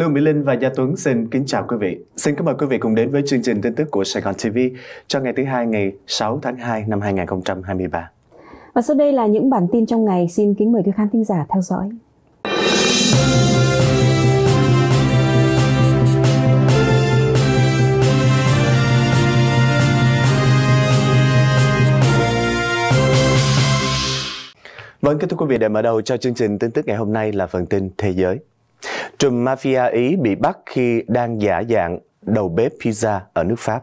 Lưu Mỹ Linh và Gia Tuấn xin kính chào quý vị. Xin kính mời quý vị cùng đến với chương trình tin tức của Sài Gòn TV cho ngày thứ hai ngày 6 tháng 2 năm 2023. Và sau đây là những bản tin trong ngày. Xin kính mời quý khán thính giả theo dõi. Vâng, kính thưa quý vị, để mở đầu cho chương trình tin tức ngày hôm nay là phần tin Thế giới. Trùm mafia Ý bị bắt khi đang giả dạng đầu bếp pizza ở nước Pháp.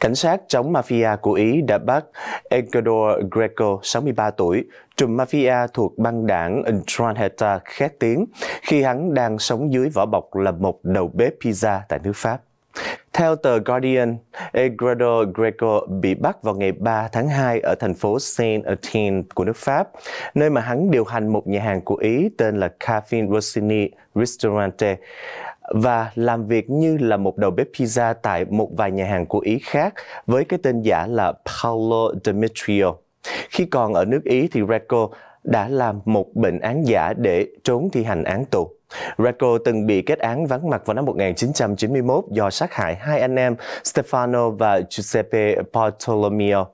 Cảnh sát chống mafia của Ý đã bắt Ecuador Greco, 63 tuổi, trùm mafia thuộc băng đảng Drangheta khét tiếng khi hắn đang sống dưới vỏ bọc là một đầu bếp pizza tại nước Pháp. Theo tờ Guardian, Eduardo Greco bị bắt vào ngày 3 tháng 2 ở thành phố Saint-Étienne của nước Pháp, nơi mà hắn điều hành một nhà hàng của Ý tên là Café Rossini Ristorante và làm việc như là một đầu bếp pizza tại một vài nhà hàng của Ý khác với cái tên giả là Paolo Demetrio. Khi còn ở nước Ý thì Greco đã làm một bệnh án giả để trốn thi hành án tù. Redko từng bị kết án vắng mặt vào năm 1991 do sát hại hai anh em Stefano và Giuseppe Bartolomeo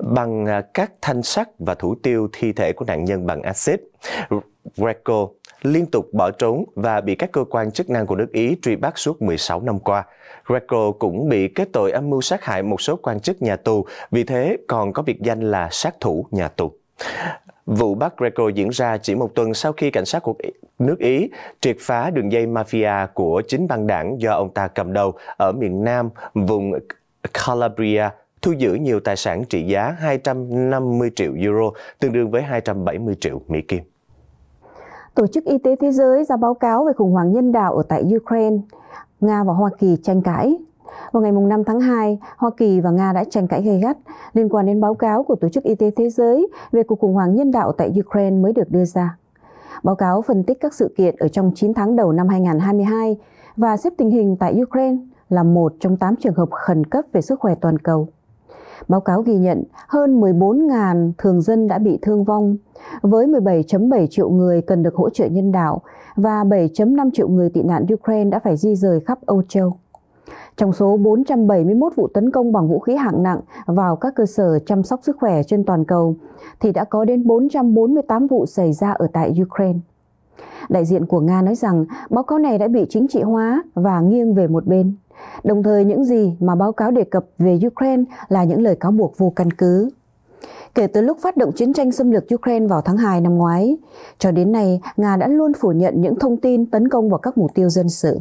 bằng à, các thanh sắt và thủ tiêu thi thể của nạn nhân bằng axit. Greco liên tục bỏ trốn và bị các cơ quan chức năng của nước Ý truy bắt suốt 16 năm qua. Greco cũng bị kết tội âm mưu sát hại một số quan chức nhà tù, vì thế còn có biệt danh là sát thủ nhà tù. Vụ bắt Greco diễn ra chỉ một tuần sau khi cảnh sát của nước Ý triệt phá đường dây mafia của chính băng đảng do ông ta cầm đầu ở miền Nam, vùng Calabria, thu giữ nhiều tài sản trị giá 250 triệu euro, tương đương với 270 triệu Mỹ Kim. Tổ chức Y tế Thế giới ra báo cáo về khủng hoảng nhân đạo ở tại Ukraine. Nga và Hoa Kỳ tranh cãi vào ngày 5 tháng 2, Hoa Kỳ và Nga đã tranh cãi gay gắt liên quan đến báo cáo của Tổ chức Y tế Thế giới về cuộc khủng hoảng nhân đạo tại Ukraine mới được đưa ra. Báo cáo phân tích các sự kiện ở trong 9 tháng đầu năm 2022 và xếp tình hình tại Ukraine là một trong 8 trường hợp khẩn cấp về sức khỏe toàn cầu. Báo cáo ghi nhận hơn 14.000 thường dân đã bị thương vong, với 17.7 triệu người cần được hỗ trợ nhân đạo và 7.5 triệu người tị nạn Ukraine đã phải di rời khắp Âu Châu. Trong số 471 vụ tấn công bằng vũ khí hạng nặng vào các cơ sở chăm sóc sức khỏe trên toàn cầu, thì đã có đến 448 vụ xảy ra ở tại Ukraine. Đại diện của Nga nói rằng báo cáo này đã bị chính trị hóa và nghiêng về một bên. Đồng thời những gì mà báo cáo đề cập về Ukraine là những lời cáo buộc vô căn cứ. Kể từ lúc phát động chiến tranh xâm lược Ukraine vào tháng 2 năm ngoái, cho đến nay Nga đã luôn phủ nhận những thông tin tấn công vào các mục tiêu dân sự.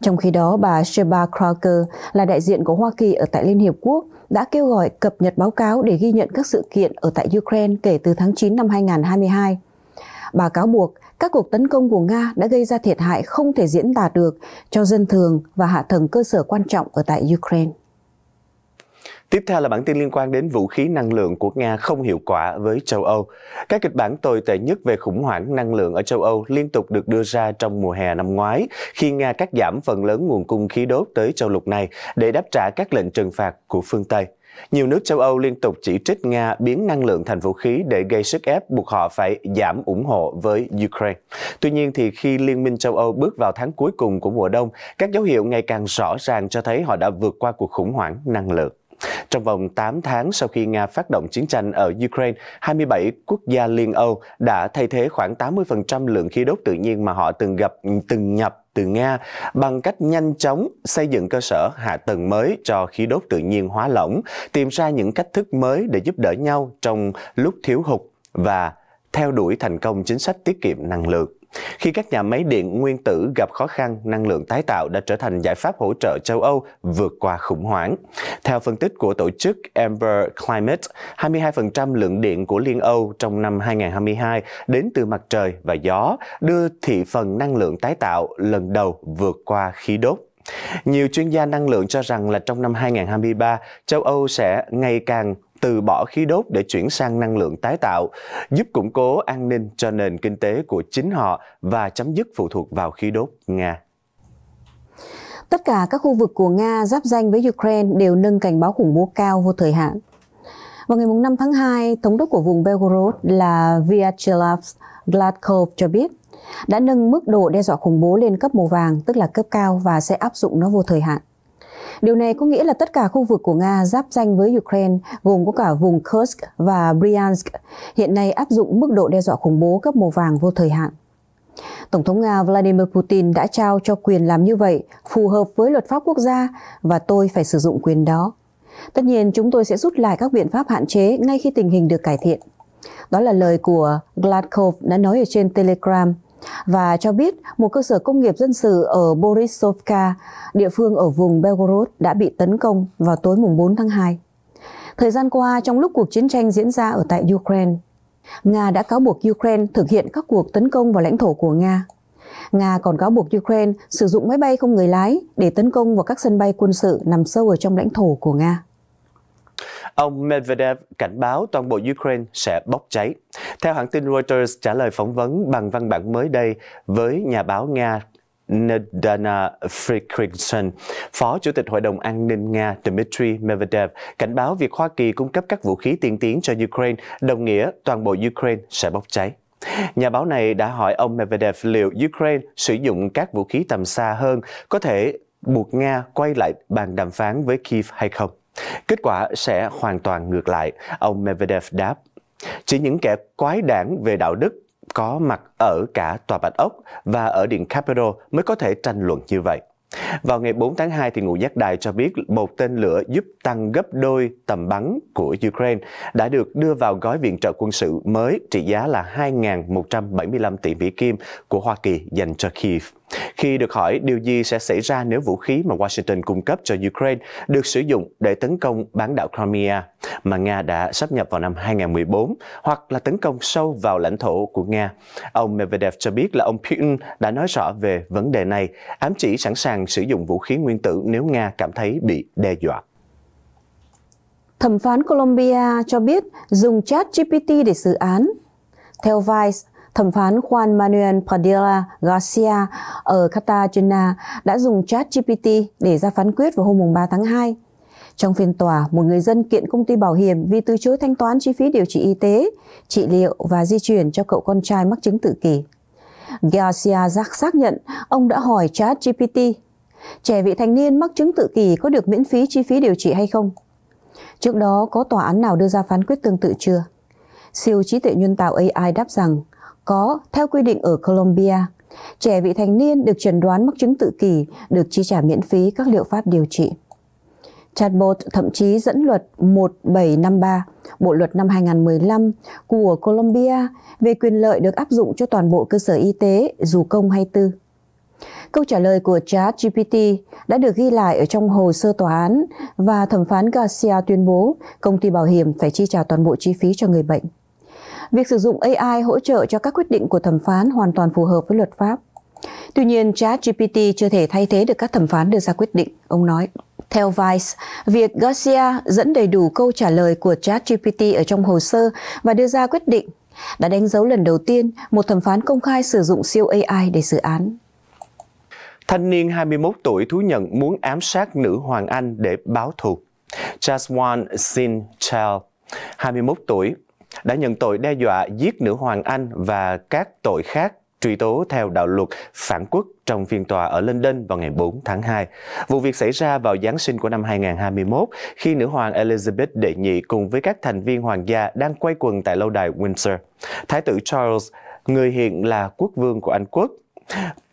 Trong khi đó, bà Sheba Crocker là đại diện của Hoa Kỳ ở tại Liên Hiệp Quốc đã kêu gọi cập nhật báo cáo để ghi nhận các sự kiện ở tại Ukraine kể từ tháng 9 năm 2022. Bà cáo buộc các cuộc tấn công của Nga đã gây ra thiệt hại không thể diễn tả được cho dân thường và hạ tầng cơ sở quan trọng ở tại Ukraine. Tiếp theo là bản tin liên quan đến vũ khí năng lượng của Nga không hiệu quả với châu Âu. Các kịch bản tồi tệ nhất về khủng hoảng năng lượng ở châu Âu liên tục được đưa ra trong mùa hè năm ngoái, khi Nga cắt giảm phần lớn nguồn cung khí đốt tới châu lục này để đáp trả các lệnh trừng phạt của phương Tây. Nhiều nước châu Âu liên tục chỉ trích Nga biến năng lượng thành vũ khí để gây sức ép buộc họ phải giảm ủng hộ với Ukraine. Tuy nhiên thì khi Liên minh châu Âu bước vào tháng cuối cùng của mùa đông, các dấu hiệu ngày càng rõ ràng cho thấy họ đã vượt qua cuộc khủng hoảng năng lượng. Trong vòng 8 tháng sau khi Nga phát động chiến tranh ở Ukraine, 27 quốc gia Liên Âu đã thay thế khoảng 80% lượng khí đốt tự nhiên mà họ từng gặp từng nhập từ Nga bằng cách nhanh chóng xây dựng cơ sở hạ tầng mới cho khí đốt tự nhiên hóa lỏng, tìm ra những cách thức mới để giúp đỡ nhau trong lúc thiếu hụt và theo đuổi thành công chính sách tiết kiệm năng lượng. Khi các nhà máy điện nguyên tử gặp khó khăn, năng lượng tái tạo đã trở thành giải pháp hỗ trợ châu Âu vượt qua khủng hoảng. Theo phân tích của tổ chức Amber Climate, 22% lượng điện của Liên Âu trong năm 2022 đến từ mặt trời và gió, đưa thị phần năng lượng tái tạo lần đầu vượt qua khí đốt. Nhiều chuyên gia năng lượng cho rằng là trong năm 2023, châu Âu sẽ ngày càng từ bỏ khí đốt để chuyển sang năng lượng tái tạo, giúp củng cố an ninh cho nền kinh tế của chính họ và chấm dứt phụ thuộc vào khí đốt Nga. Tất cả các khu vực của Nga giáp danh với Ukraine đều nâng cảnh báo khủng bố cao vô thời hạn. Vào ngày 5 tháng 2, Thống đốc của vùng Belgorod là Vyacheslav Gladkov cho biết đã nâng mức độ đe dọa khủng bố lên cấp màu vàng, tức là cấp cao và sẽ áp dụng nó vô thời hạn. Điều này có nghĩa là tất cả khu vực của Nga giáp danh với Ukraine, gồm có cả vùng Kursk và Bryansk, hiện nay áp dụng mức độ đe dọa khủng bố cấp màu vàng vô thời hạn. Tổng thống Nga Vladimir Putin đã trao cho quyền làm như vậy phù hợp với luật pháp quốc gia và tôi phải sử dụng quyền đó. Tất nhiên chúng tôi sẽ rút lại các biện pháp hạn chế ngay khi tình hình được cải thiện. Đó là lời của Gladkov đã nói ở trên Telegram và cho biết một cơ sở công nghiệp dân sự ở Borisovka, địa phương ở vùng Belgorod đã bị tấn công vào tối mùng 4 tháng 2. Thời gian qua, trong lúc cuộc chiến tranh diễn ra ở tại Ukraine, Nga đã cáo buộc Ukraine thực hiện các cuộc tấn công vào lãnh thổ của Nga. Nga còn cáo buộc Ukraine sử dụng máy bay không người lái để tấn công vào các sân bay quân sự nằm sâu ở trong lãnh thổ của Nga. Ông Medvedev cảnh báo toàn bộ Ukraine sẽ bốc cháy. Theo hãng tin Reuters trả lời phỏng vấn bằng văn bản mới đây với nhà báo Nga Nedana Frikrikson, Phó Chủ tịch Hội đồng An ninh Nga Dmitry Medvedev cảnh báo việc Hoa Kỳ cung cấp các vũ khí tiên tiến cho Ukraine, đồng nghĩa toàn bộ Ukraine sẽ bốc cháy. Nhà báo này đã hỏi ông Medvedev liệu Ukraine sử dụng các vũ khí tầm xa hơn có thể buộc Nga quay lại bàn đàm phán với Kiev hay không. Kết quả sẽ hoàn toàn ngược lại, ông Medvedev đáp. Chỉ những kẻ quái đảng về đạo đức có mặt ở cả Tòa Bạch Ốc và ở Điện Capitol mới có thể tranh luận như vậy. Vào ngày 4 tháng 2, thì ngũ giác đài cho biết một tên lửa giúp tăng gấp đôi tầm bắn của Ukraine đã được đưa vào gói viện trợ quân sự mới trị giá là 2.175 tỷ Mỹ Kim của Hoa Kỳ dành cho Kiev. Khi được hỏi điều gì sẽ xảy ra nếu vũ khí mà Washington cung cấp cho Ukraine được sử dụng để tấn công bán đảo Crimea mà Nga đã sắp nhập vào năm 2014 hoặc là tấn công sâu vào lãnh thổ của Nga, ông Medvedev cho biết là ông Putin đã nói rõ về vấn đề này, ám chỉ sẵn sàng sử dụng vũ khí nguyên tử nếu Nga cảm thấy bị đe dọa. Thẩm phán Colombia cho biết dùng chat GPT để xử án. Theo Vice, thẩm phán Juan Manuel Padilla Garcia ở Cartagena đã dùng chat GPT để ra phán quyết vào hôm 3 tháng 2. Trong phiên tòa, một người dân kiện công ty bảo hiểm vì từ chối thanh toán chi phí điều trị y tế, trị liệu và di chuyển cho cậu con trai mắc chứng tự kỷ. Garcia giác xác nhận ông đã hỏi chat GPT trẻ vị thanh niên mắc chứng tự kỷ có được miễn phí chi phí điều trị hay không? Trước đó có tòa án nào đưa ra phán quyết tương tự chưa? Siêu trí tuệ nhân tạo AI đáp rằng có theo quy định ở Colombia. Trẻ vị thành niên được chẩn đoán mắc chứng tự kỷ được chi trả miễn phí các liệu pháp điều trị. Chatbot thậm chí dẫn luật 1753, Bộ luật năm 2015 của Colombia về quyền lợi được áp dụng cho toàn bộ cơ sở y tế, dù công hay tư. Câu trả lời của ChatGPT đã được ghi lại ở trong hồ sơ tòa án và thẩm phán Garcia tuyên bố công ty bảo hiểm phải chi trả toàn bộ chi phí cho người bệnh việc sử dụng AI hỗ trợ cho các quyết định của thẩm phán hoàn toàn phù hợp với luật pháp. Tuy nhiên, ChatGPT chưa thể thay thế được các thẩm phán đưa ra quyết định, ông nói. Theo Vice, việc Garcia dẫn đầy đủ câu trả lời của ChatGPT ở trong hồ sơ và đưa ra quyết định đã đánh dấu lần đầu tiên một thẩm phán công khai sử dụng siêu AI để xử án. Thanh niên 21 tuổi thú nhận muốn ám sát nữ hoàng Anh để báo thù. Jaswan Singh Chal, 21 tuổi, đã nhận tội đe dọa giết nữ hoàng Anh và các tội khác truy tố theo đạo luật phản quốc trong phiên tòa ở London vào ngày 4 tháng 2. Vụ việc xảy ra vào Giáng sinh của năm 2021 khi nữ hoàng Elizabeth đệ nhị cùng với các thành viên hoàng gia đang quay quần tại lâu đài Windsor. Thái tử Charles, người hiện là quốc vương của Anh quốc,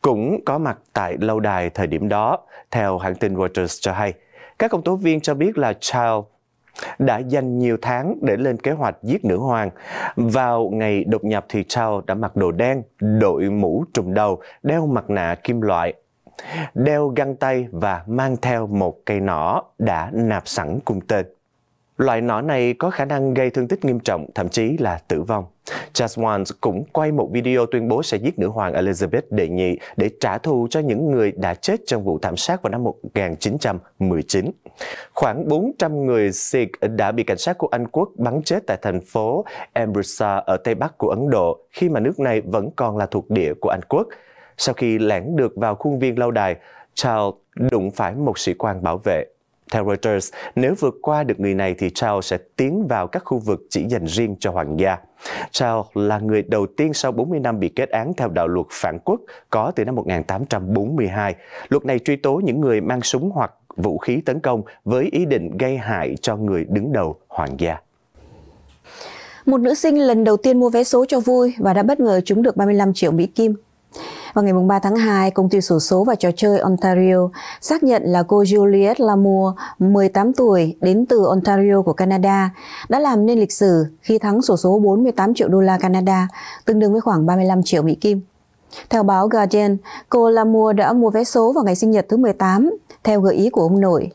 cũng có mặt tại lâu đài thời điểm đó, theo hãng tin Reuters cho hay. Các công tố viên cho biết là Charles đã dành nhiều tháng để lên kế hoạch giết nữ hoàng. Vào ngày đột nhập thì Chao đã mặc đồ đen, đội mũ trùm đầu, đeo mặt nạ kim loại, đeo găng tay và mang theo một cây nỏ đã nạp sẵn cung tên. Loại nỏ này có khả năng gây thương tích nghiêm trọng, thậm chí là tử vong. Charles Wands cũng quay một video tuyên bố sẽ giết nữ hoàng Elizabeth đệ nhị để trả thù cho những người đã chết trong vụ thảm sát vào năm 1919. Khoảng 400 người Sikh đã bị cảnh sát của Anh quốc bắn chết tại thành phố Amritsar ở Tây Bắc của Ấn Độ khi mà nước này vẫn còn là thuộc địa của Anh quốc. Sau khi lẻn được vào khuôn viên lâu đài, Charles đụng phải một sĩ quan bảo vệ theo Reuters, nếu vượt qua được người này thì Charles sẽ tiến vào các khu vực chỉ dành riêng cho hoàng gia. Charles là người đầu tiên sau 40 năm bị kết án theo đạo luật phản quốc có từ năm 1842. Luật này truy tố những người mang súng hoặc vũ khí tấn công với ý định gây hại cho người đứng đầu hoàng gia. Một nữ sinh lần đầu tiên mua vé số cho vui và đã bất ngờ trúng được 35 triệu Mỹ Kim vào ngày 3 tháng 2, công ty sổ số và trò chơi Ontario xác nhận là cô Juliette Lamour, 18 tuổi, đến từ Ontario của Canada, đã làm nên lịch sử khi thắng sổ số 48 triệu đô la Canada, tương đương với khoảng 35 triệu Mỹ Kim. Theo báo Guardian, cô Lamour đã mua vé số vào ngày sinh nhật thứ 18, theo gợi ý của ông nội.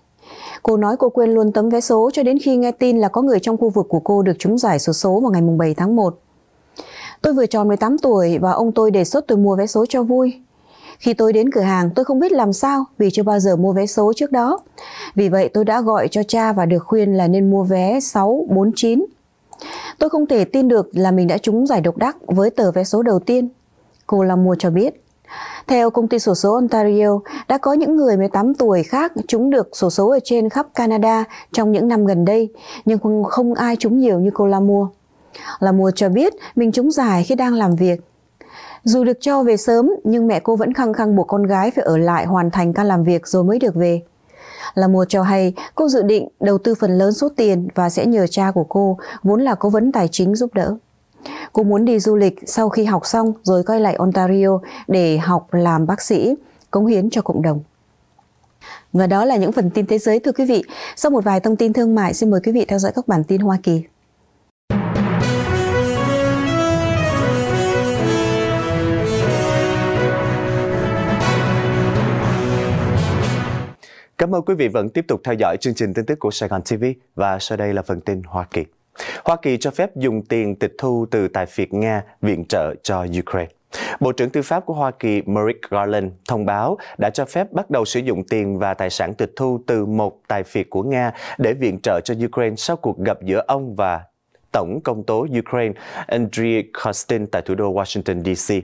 Cô nói cô quên luôn tấm vé số cho đến khi nghe tin là có người trong khu vực của cô được trúng giải số số vào ngày 7 tháng 1. Tôi vừa tròn 18 tuổi và ông tôi đề xuất tôi mua vé số cho vui. Khi tôi đến cửa hàng tôi không biết làm sao vì chưa bao giờ mua vé số trước đó. Vì vậy tôi đã gọi cho cha và được khuyên là nên mua vé 649. Tôi không thể tin được là mình đã trúng giải độc đắc với tờ vé số đầu tiên. Cô La Mua cho biết. Theo công ty sổ số Ontario, đã có những người 18 tuổi khác trúng được sổ số ở trên khắp Canada trong những năm gần đây, nhưng không ai trúng nhiều như cô La Mua. Là mùa cho biết mình trúng giải khi đang làm việc. Dù được cho về sớm nhưng mẹ cô vẫn khăng khăng buộc con gái phải ở lại hoàn thành ca làm việc rồi mới được về. Là mùa cho hay cô dự định đầu tư phần lớn số tiền và sẽ nhờ cha của cô vốn là cố vấn tài chính giúp đỡ. Cô muốn đi du lịch sau khi học xong rồi quay lại Ontario để học làm bác sĩ, cống hiến cho cộng đồng. Và đó là những phần tin thế giới thưa quý vị. Sau một vài thông tin thương mại, xin mời quý vị theo dõi các bản tin Hoa Kỳ. Cảm ơn quý vị vẫn tiếp tục theo dõi chương trình tin tức của Sài Gòn TV và sau đây là phần tin Hoa Kỳ. Hoa Kỳ cho phép dùng tiền tịch thu từ tài phiệt Nga viện trợ cho Ukraine. Bộ trưởng Tư pháp của Hoa Kỳ Merrick Garland thông báo đã cho phép bắt đầu sử dụng tiền và tài sản tịch thu từ một tài phiệt của Nga để viện trợ cho Ukraine sau cuộc gặp giữa ông và Tổng công tố Ukraine Andriy Kostin tại thủ đô Washington, D.C.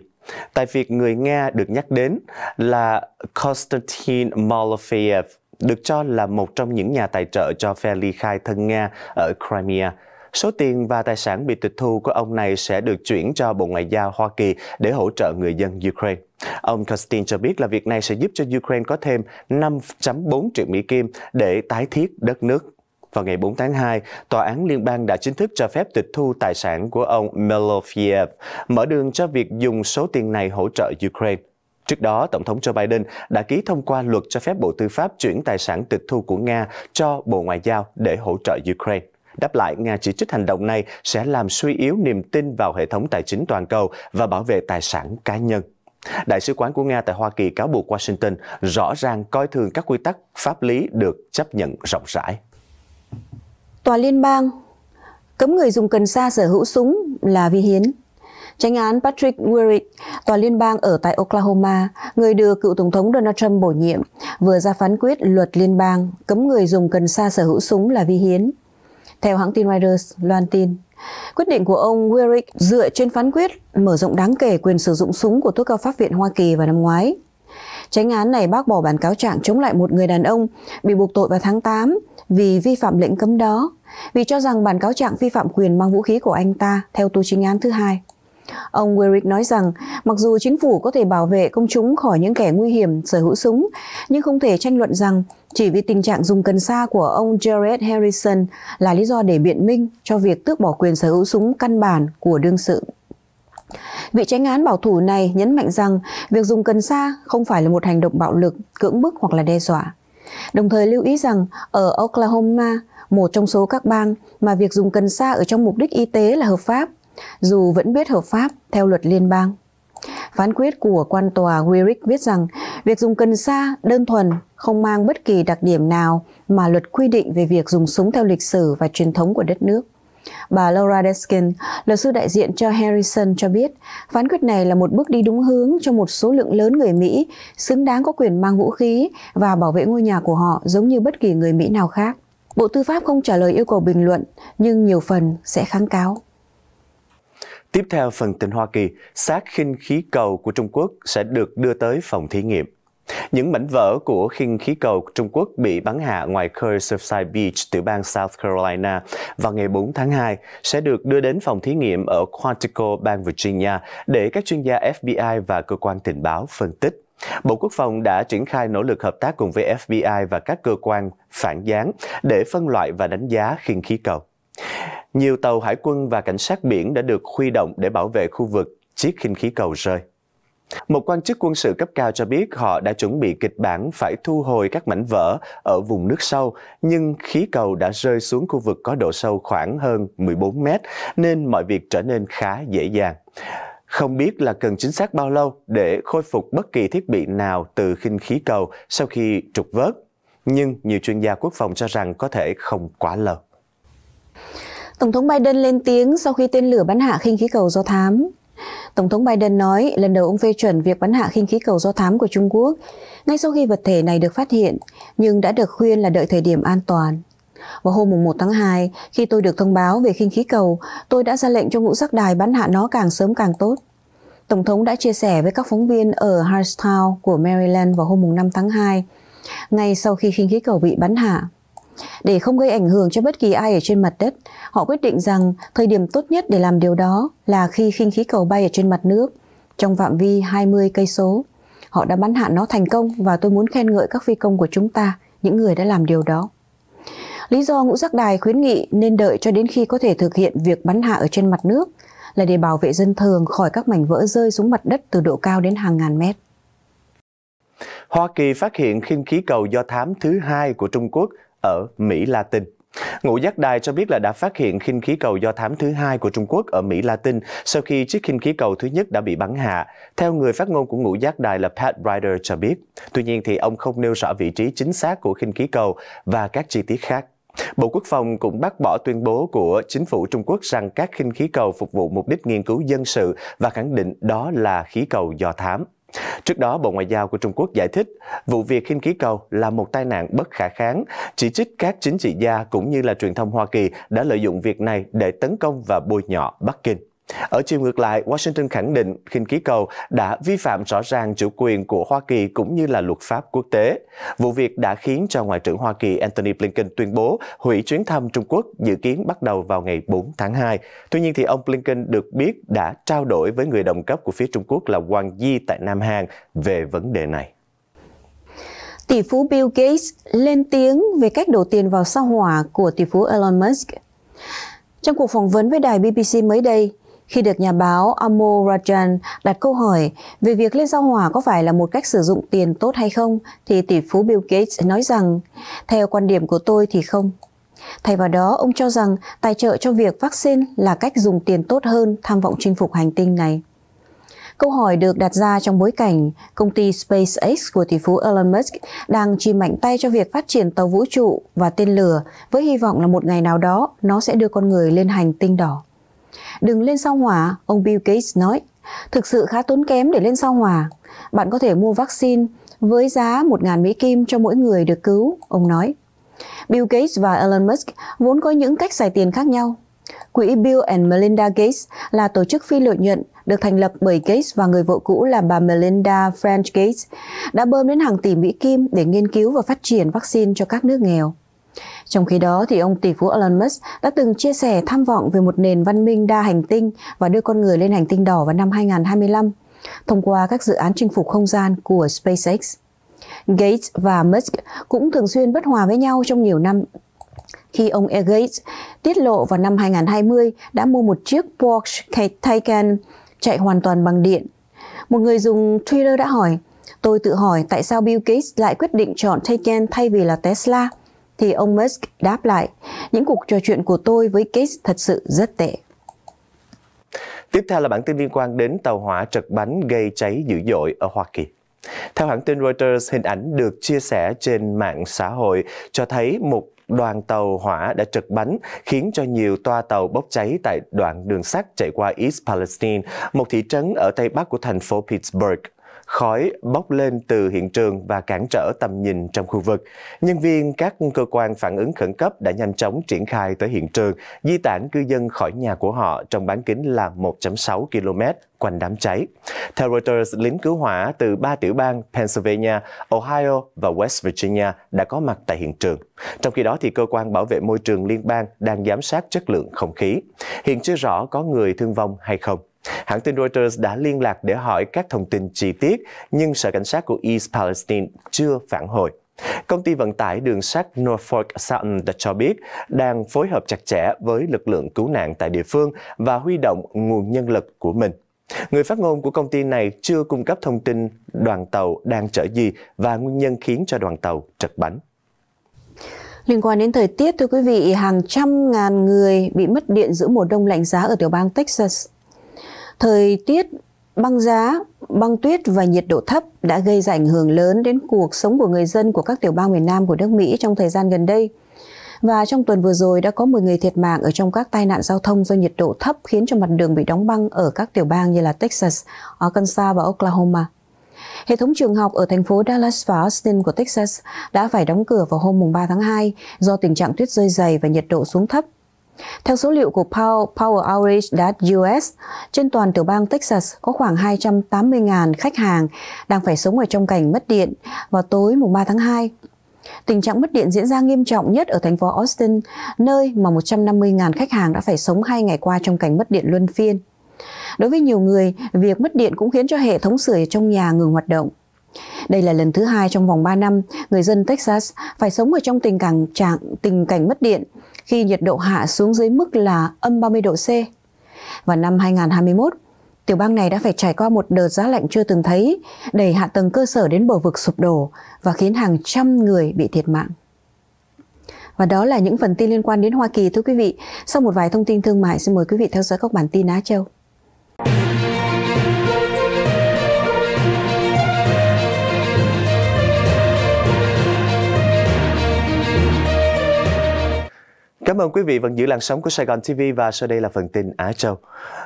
Tại việc người Nga được nhắc đến là Konstantin Malofeyev, được cho là một trong những nhà tài trợ cho phe ly khai thân Nga ở Crimea. Số tiền và tài sản bị tịch thu của ông này sẽ được chuyển cho Bộ Ngoại giao Hoa Kỳ để hỗ trợ người dân Ukraine. Ông Kostin cho biết là việc này sẽ giúp cho Ukraine có thêm 5.4 triệu Mỹ Kim để tái thiết đất nước. Vào ngày 4 tháng 2, Tòa án Liên bang đã chính thức cho phép tịch thu tài sản của ông Melofiev, mở đường cho việc dùng số tiền này hỗ trợ Ukraine. Trước đó, Tổng thống Joe Biden đã ký thông qua luật cho phép Bộ Tư pháp chuyển tài sản tịch thu của Nga cho Bộ Ngoại giao để hỗ trợ Ukraine. Đáp lại, Nga chỉ trích hành động này sẽ làm suy yếu niềm tin vào hệ thống tài chính toàn cầu và bảo vệ tài sản cá nhân. Đại sứ quán của Nga tại Hoa Kỳ cáo buộc Washington rõ ràng coi thường các quy tắc pháp lý được chấp nhận rộng rãi. Tòa liên bang cấm người dùng cần sa sở hữu súng là vi hiến. Tránh án Patrick Willick, tòa liên bang ở tại Oklahoma, người được cựu Tổng thống Donald Trump bổ nhiệm, vừa ra phán quyết luật liên bang cấm người dùng cần sa sở hữu súng là vi hiến. Theo hãng tin Reuters, loan tin, Quyết định của ông Willick dựa trên phán quyết mở rộng đáng kể quyền sử dụng súng của tối cao pháp viện Hoa Kỳ vào năm ngoái. Tránh án này bác bỏ bản cáo trạng chống lại một người đàn ông bị buộc tội vào tháng 8 vì vi phạm lệnh cấm đó, vì cho rằng bản cáo trạng vi phạm quyền mang vũ khí của anh ta theo tu chính án thứ hai. Ông Werik nói rằng, mặc dù chính phủ có thể bảo vệ công chúng khỏi những kẻ nguy hiểm sở hữu súng, nhưng không thể tranh luận rằng chỉ vì tình trạng dùng cần sa của ông Jared Harrison là lý do để biện minh cho việc tước bỏ quyền sở hữu súng căn bản của đương sự. Vị tránh án bảo thủ này nhấn mạnh rằng việc dùng cần sa không phải là một hành động bạo lực, cưỡng bức hoặc là đe dọa. Đồng thời lưu ý rằng ở Oklahoma, một trong số các bang mà việc dùng cần sa ở trong mục đích y tế là hợp pháp, dù vẫn biết hợp pháp theo luật liên bang. Phán quyết của quan tòa Wirick viết rằng việc dùng cần sa đơn thuần không mang bất kỳ đặc điểm nào mà luật quy định về việc dùng súng theo lịch sử và truyền thống của đất nước. Bà Laura Deskin, luật sư đại diện cho Harrison cho biết, phán quyết này là một bước đi đúng hướng cho một số lượng lớn người Mỹ xứng đáng có quyền mang vũ khí và bảo vệ ngôi nhà của họ giống như bất kỳ người Mỹ nào khác. Bộ Tư pháp không trả lời yêu cầu bình luận, nhưng nhiều phần sẽ kháng cáo. Tiếp theo phần tin Hoa Kỳ, xác khinh khí cầu của Trung Quốc sẽ được đưa tới phòng thí nghiệm. Những mảnh vỡ của khinh khí cầu của Trung Quốc bị bắn hạ ngoài khơi Surfside Beach, tiểu bang South Carolina vào ngày 4 tháng 2 sẽ được đưa đến phòng thí nghiệm ở Quantico, bang Virginia để các chuyên gia FBI và cơ quan tình báo phân tích. Bộ Quốc phòng đã triển khai nỗ lực hợp tác cùng với FBI và các cơ quan phản gián để phân loại và đánh giá khinh khí cầu. Nhiều tàu hải quân và cảnh sát biển đã được huy động để bảo vệ khu vực chiếc khinh khí cầu rơi. Một quan chức quân sự cấp cao cho biết họ đã chuẩn bị kịch bản phải thu hồi các mảnh vỡ ở vùng nước sâu, nhưng khí cầu đã rơi xuống khu vực có độ sâu khoảng hơn 14 mét, nên mọi việc trở nên khá dễ dàng. Không biết là cần chính xác bao lâu để khôi phục bất kỳ thiết bị nào từ khinh khí cầu sau khi trục vớt, nhưng nhiều chuyên gia quốc phòng cho rằng có thể không quá lâu. Tổng thống Biden lên tiếng sau khi tên lửa bắn hạ khinh khí cầu do thám. Tổng thống Biden nói lần đầu ông phê chuẩn việc bắn hạ khinh khí cầu do thám của Trung Quốc ngay sau khi vật thể này được phát hiện, nhưng đã được khuyên là đợi thời điểm an toàn. Vào hôm 1 tháng 2, khi tôi được thông báo về khinh khí cầu, tôi đã ra lệnh cho ngũ giác đài bắn hạ nó càng sớm càng tốt. Tổng thống đã chia sẻ với các phóng viên ở Hartstown của Maryland vào hôm 5 tháng 2, ngay sau khi khinh khí cầu bị bắn hạ. Để không gây ảnh hưởng cho bất kỳ ai ở trên mặt đất, họ quyết định rằng thời điểm tốt nhất để làm điều đó là khi khinh khí cầu bay ở trên mặt nước, trong phạm vi 20 cây số. Họ đã bắn hạ nó thành công và tôi muốn khen ngợi các phi công của chúng ta, những người đã làm điều đó. Lý do ngũ giác đài khuyến nghị nên đợi cho đến khi có thể thực hiện việc bắn hạ ở trên mặt nước là để bảo vệ dân thường khỏi các mảnh vỡ rơi xuống mặt đất từ độ cao đến hàng ngàn mét. Hoa Kỳ phát hiện khinh khí cầu do thám thứ hai của Trung Quốc ở Mỹ Latin. Ngũ Giác Đài cho biết là đã phát hiện khinh khí cầu do thám thứ hai của Trung Quốc ở Mỹ Latin sau khi chiếc khinh khí cầu thứ nhất đã bị bắn hạ. Theo người phát ngôn của Ngũ Giác Đài là Pat Ryder cho biết. Tuy nhiên thì ông không nêu rõ vị trí chính xác của khinh khí cầu và các chi tiết khác. Bộ Quốc phòng cũng bác bỏ tuyên bố của chính phủ Trung Quốc rằng các khinh khí cầu phục vụ mục đích nghiên cứu dân sự và khẳng định đó là khí cầu do thám. Trước đó, Bộ Ngoại giao của Trung Quốc giải thích vụ việc khinh khí cầu là một tai nạn bất khả kháng, chỉ trích các chính trị gia cũng như là truyền thông Hoa Kỳ đã lợi dụng việc này để tấn công và bôi nhọ Bắc Kinh. Ở chiều ngược lại, Washington khẳng định khinh khí cầu đã vi phạm rõ ràng chủ quyền của Hoa Kỳ cũng như là luật pháp quốc tế. Vụ việc đã khiến cho Ngoại trưởng Hoa Kỳ Antony Blinken tuyên bố hủy chuyến thăm Trung Quốc dự kiến bắt đầu vào ngày 4 tháng 2. Tuy nhiên thì ông Blinken được biết đã trao đổi với người đồng cấp của phía Trung Quốc là Wang Yi tại Nam Hàn về vấn đề này. Tỷ phú Bill Gates lên tiếng về cách đổ tiền vào sao hỏa của tỷ phú Elon Musk. Trong cuộc phỏng vấn với đài BBC mới đây, khi được nhà báo Amo Rajan đặt câu hỏi về việc lên sao hỏa có phải là một cách sử dụng tiền tốt hay không, thì tỷ phú Bill Gates nói rằng, theo quan điểm của tôi thì không. Thay vào đó, ông cho rằng tài trợ cho việc vaccine là cách dùng tiền tốt hơn tham vọng chinh phục hành tinh này. Câu hỏi được đặt ra trong bối cảnh công ty SpaceX của tỷ phú Elon Musk đang chi mạnh tay cho việc phát triển tàu vũ trụ và tên lửa với hy vọng là một ngày nào đó nó sẽ đưa con người lên hành tinh đỏ. Đừng lên sao hỏa, ông Bill Gates nói. Thực sự khá tốn kém để lên sao hỏa. Bạn có thể mua vaccine với giá 1.000 Mỹ Kim cho mỗi người được cứu, ông nói. Bill Gates và Elon Musk vốn có những cách xài tiền khác nhau. Quỹ Bill and Melinda Gates là tổ chức phi lợi nhuận được thành lập bởi Gates và người vợ cũ là bà Melinda French Gates, đã bơm đến hàng tỷ Mỹ Kim để nghiên cứu và phát triển vaccine cho các nước nghèo. Trong khi đó, thì ông tỷ phú Elon Musk đã từng chia sẻ tham vọng về một nền văn minh đa hành tinh và đưa con người lên hành tinh đỏ vào năm 2025 thông qua các dự án chinh phục không gian của SpaceX. Gates và Musk cũng thường xuyên bất hòa với nhau trong nhiều năm khi ông Gates tiết lộ vào năm 2020 đã mua một chiếc Porsche Taycan chạy hoàn toàn bằng điện. Một người dùng Twitter đã hỏi, tôi tự hỏi tại sao Bill Gates lại quyết định chọn Taycan thay vì là Tesla – thì ông Musk đáp lại, những cuộc trò chuyện của tôi với Gates thật sự rất tệ. Tiếp theo là bản tin liên quan đến tàu hỏa trật bánh gây cháy dữ dội ở Hoa Kỳ. Theo hãng tin Reuters, hình ảnh được chia sẻ trên mạng xã hội cho thấy một đoàn tàu hỏa đã trật bánh khiến cho nhiều toa tàu bốc cháy tại đoạn đường sắt chạy qua East Palestine, một thị trấn ở tây bắc của thành phố Pittsburgh, khói bốc lên từ hiện trường và cản trở tầm nhìn trong khu vực. Nhân viên các cơ quan phản ứng khẩn cấp đã nhanh chóng triển khai tới hiện trường, di tản cư dân khỏi nhà của họ trong bán kính là 1.6 km quanh đám cháy. Theo Reuters, lính cứu hỏa từ ba tiểu bang Pennsylvania, Ohio và West Virginia đã có mặt tại hiện trường. Trong khi đó, thì cơ quan bảo vệ môi trường liên bang đang giám sát chất lượng không khí. Hiện chưa rõ có người thương vong hay không. Hãng tin Reuters đã liên lạc để hỏi các thông tin chi tiết, nhưng Sở Cảnh sát của East Palestine chưa phản hồi. Công ty vận tải đường sắt Norfolk Southern cho biết đang phối hợp chặt chẽ với lực lượng cứu nạn tại địa phương và huy động nguồn nhân lực của mình. Người phát ngôn của công ty này chưa cung cấp thông tin đoàn tàu đang chở gì và nguyên nhân khiến cho đoàn tàu trật bánh. Liên quan đến thời tiết, thưa quý vị, hàng trăm ngàn người bị mất điện giữa mùa đông lạnh giá ở tiểu bang Texas Thời tiết băng giá, băng tuyết và nhiệt độ thấp đã gây ra ảnh hưởng lớn đến cuộc sống của người dân của các tiểu bang miền Nam của nước Mỹ trong thời gian gần đây. Và trong tuần vừa rồi đã có 10 người thiệt mạng ở trong các tai nạn giao thông do nhiệt độ thấp khiến cho mặt đường bị đóng băng ở các tiểu bang như là Texas, Arkansas và Oklahoma. Hệ thống trường học ở thành phố Dallas và Austin của Texas đã phải đóng cửa vào hôm 3 tháng 2 do tình trạng tuyết rơi dày và nhiệt độ xuống thấp. Theo số liệu của Power, Power Outage.us, trên toàn tiểu bang Texas có khoảng 280.000 khách hàng đang phải sống ở trong cảnh mất điện vào tối mùng 3 tháng 2. Tình trạng mất điện diễn ra nghiêm trọng nhất ở thành phố Austin, nơi mà 150.000 khách hàng đã phải sống hai ngày qua trong cảnh mất điện luân phiên. Đối với nhiều người, việc mất điện cũng khiến cho hệ thống sưởi trong nhà ngừng hoạt động. Đây là lần thứ hai trong vòng 3 năm người dân Texas phải sống ở trong tình cảnh trạng tình cảnh mất điện khi nhiệt độ hạ xuống dưới mức là âm 30 độ C. Vào năm 2021, tiểu bang này đã phải trải qua một đợt giá lạnh chưa từng thấy, đẩy hạ tầng cơ sở đến bờ vực sụp đổ và khiến hàng trăm người bị thiệt mạng. Và đó là những phần tin liên quan đến Hoa Kỳ thưa quý vị. Sau một vài thông tin thương mại, xin mời quý vị theo dõi các bản tin Á Châu. Cảm ơn quý vị vẫn giữ làn sóng của Sài Gòn TV và sau đây là phần tin Á Châu.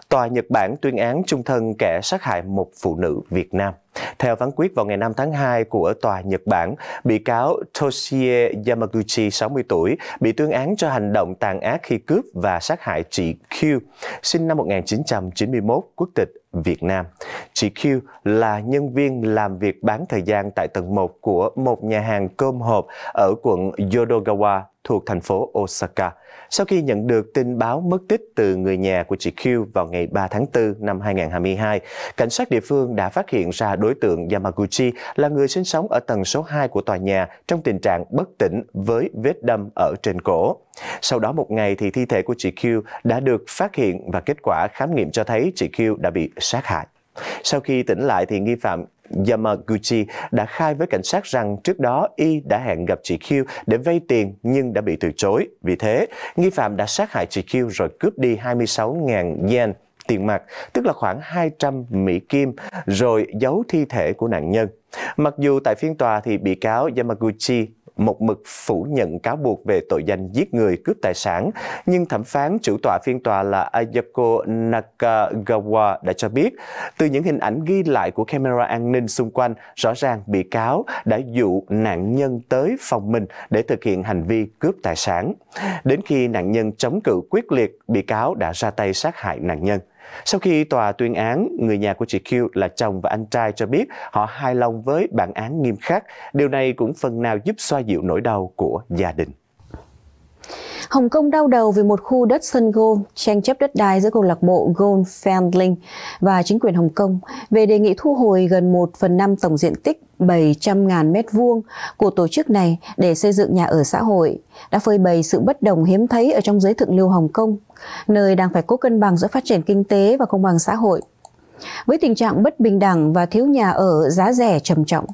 Tòa Nhật Bản tuyên án trung thân kẻ sát hại một phụ nữ Việt Nam. Theo phán quyết vào ngày 5 tháng 2 của Tòa Nhật Bản, bị cáo Toshie Yamaguchi, 60 tuổi, bị tuyên án cho hành động tàn ác khi cướp và sát hại chị Q, sinh năm 1991, quốc tịch Việt Nam. Chị Q là nhân viên làm việc bán thời gian tại tầng 1 của một nhà hàng cơm hộp ở quận Yodogawa, thuộc thành phố Osaka sau khi nhận được tin báo mất tích từ người nhà của chị Q vào ngày 3 tháng 4 năm 2022. Cảnh sát địa phương đã phát hiện ra đối tượng Yamaguchi là người sinh sống ở tầng số 2 của tòa nhà trong tình trạng bất tỉnh với vết đâm ở trên cổ. Sau đó một ngày thì thi thể của chị Q đã được phát hiện và kết quả khám nghiệm cho thấy chị Q đã bị sát hại. Sau khi tỉnh lại thì nghi phạm Yamaguchi đã khai với cảnh sát rằng trước đó Y đã hẹn gặp chị Q để vay tiền nhưng đã bị từ chối. Vì thế, nghi phạm đã sát hại chị Q rồi cướp đi 26.000 yen tiền mặt, tức là khoảng 200 Mỹ Kim, rồi giấu thi thể của nạn nhân. Mặc dù tại phiên tòa thì bị cáo Yamaguchi một mực phủ nhận cáo buộc về tội danh giết người cướp tài sản, nhưng thẩm phán chủ tọa phiên tòa là Ayako Nakagawa đã cho biết, từ những hình ảnh ghi lại của camera an ninh xung quanh, rõ ràng bị cáo đã dụ nạn nhân tới phòng mình để thực hiện hành vi cướp tài sản. Đến khi nạn nhân chống cự quyết liệt, bị cáo đã ra tay sát hại nạn nhân. Sau khi tòa tuyên án, người nhà của chị Q là chồng và anh trai cho biết họ hài lòng với bản án nghiêm khắc. Điều này cũng phần nào giúp xoa dịu nỗi đau của gia đình. Hồng Kông đau đầu về một khu đất sân golf tranh chấp đất đai giữa câu lạc bộ Golf Fandling và chính quyền Hồng Kông về đề nghị thu hồi gần 1 phần 5 tổng diện tích 700.000 m2 của tổ chức này để xây dựng nhà ở xã hội đã phơi bày sự bất đồng hiếm thấy ở trong giới thượng lưu Hồng Kông, nơi đang phải cố cân bằng giữa phát triển kinh tế và công bằng xã hội. Với tình trạng bất bình đẳng và thiếu nhà ở giá rẻ trầm trọng,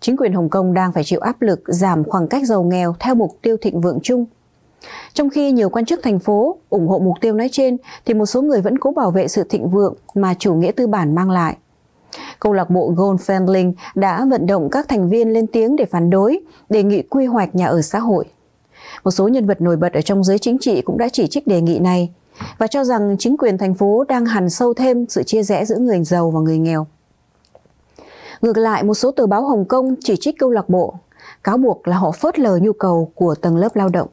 chính quyền Hồng Kông đang phải chịu áp lực giảm khoảng cách giàu nghèo theo mục tiêu thịnh vượng chung – trong khi nhiều quan chức thành phố ủng hộ mục tiêu nói trên, thì một số người vẫn cố bảo vệ sự thịnh vượng mà chủ nghĩa tư bản mang lại. Câu lạc bộ Gold Fendling đã vận động các thành viên lên tiếng để phản đối, đề nghị quy hoạch nhà ở xã hội. Một số nhân vật nổi bật ở trong giới chính trị cũng đã chỉ trích đề nghị này và cho rằng chính quyền thành phố đang hằn sâu thêm sự chia rẽ giữa người giàu và người nghèo. Ngược lại, một số tờ báo Hồng Kông chỉ trích câu lạc bộ, cáo buộc là họ phớt lờ nhu cầu của tầng lớp lao động.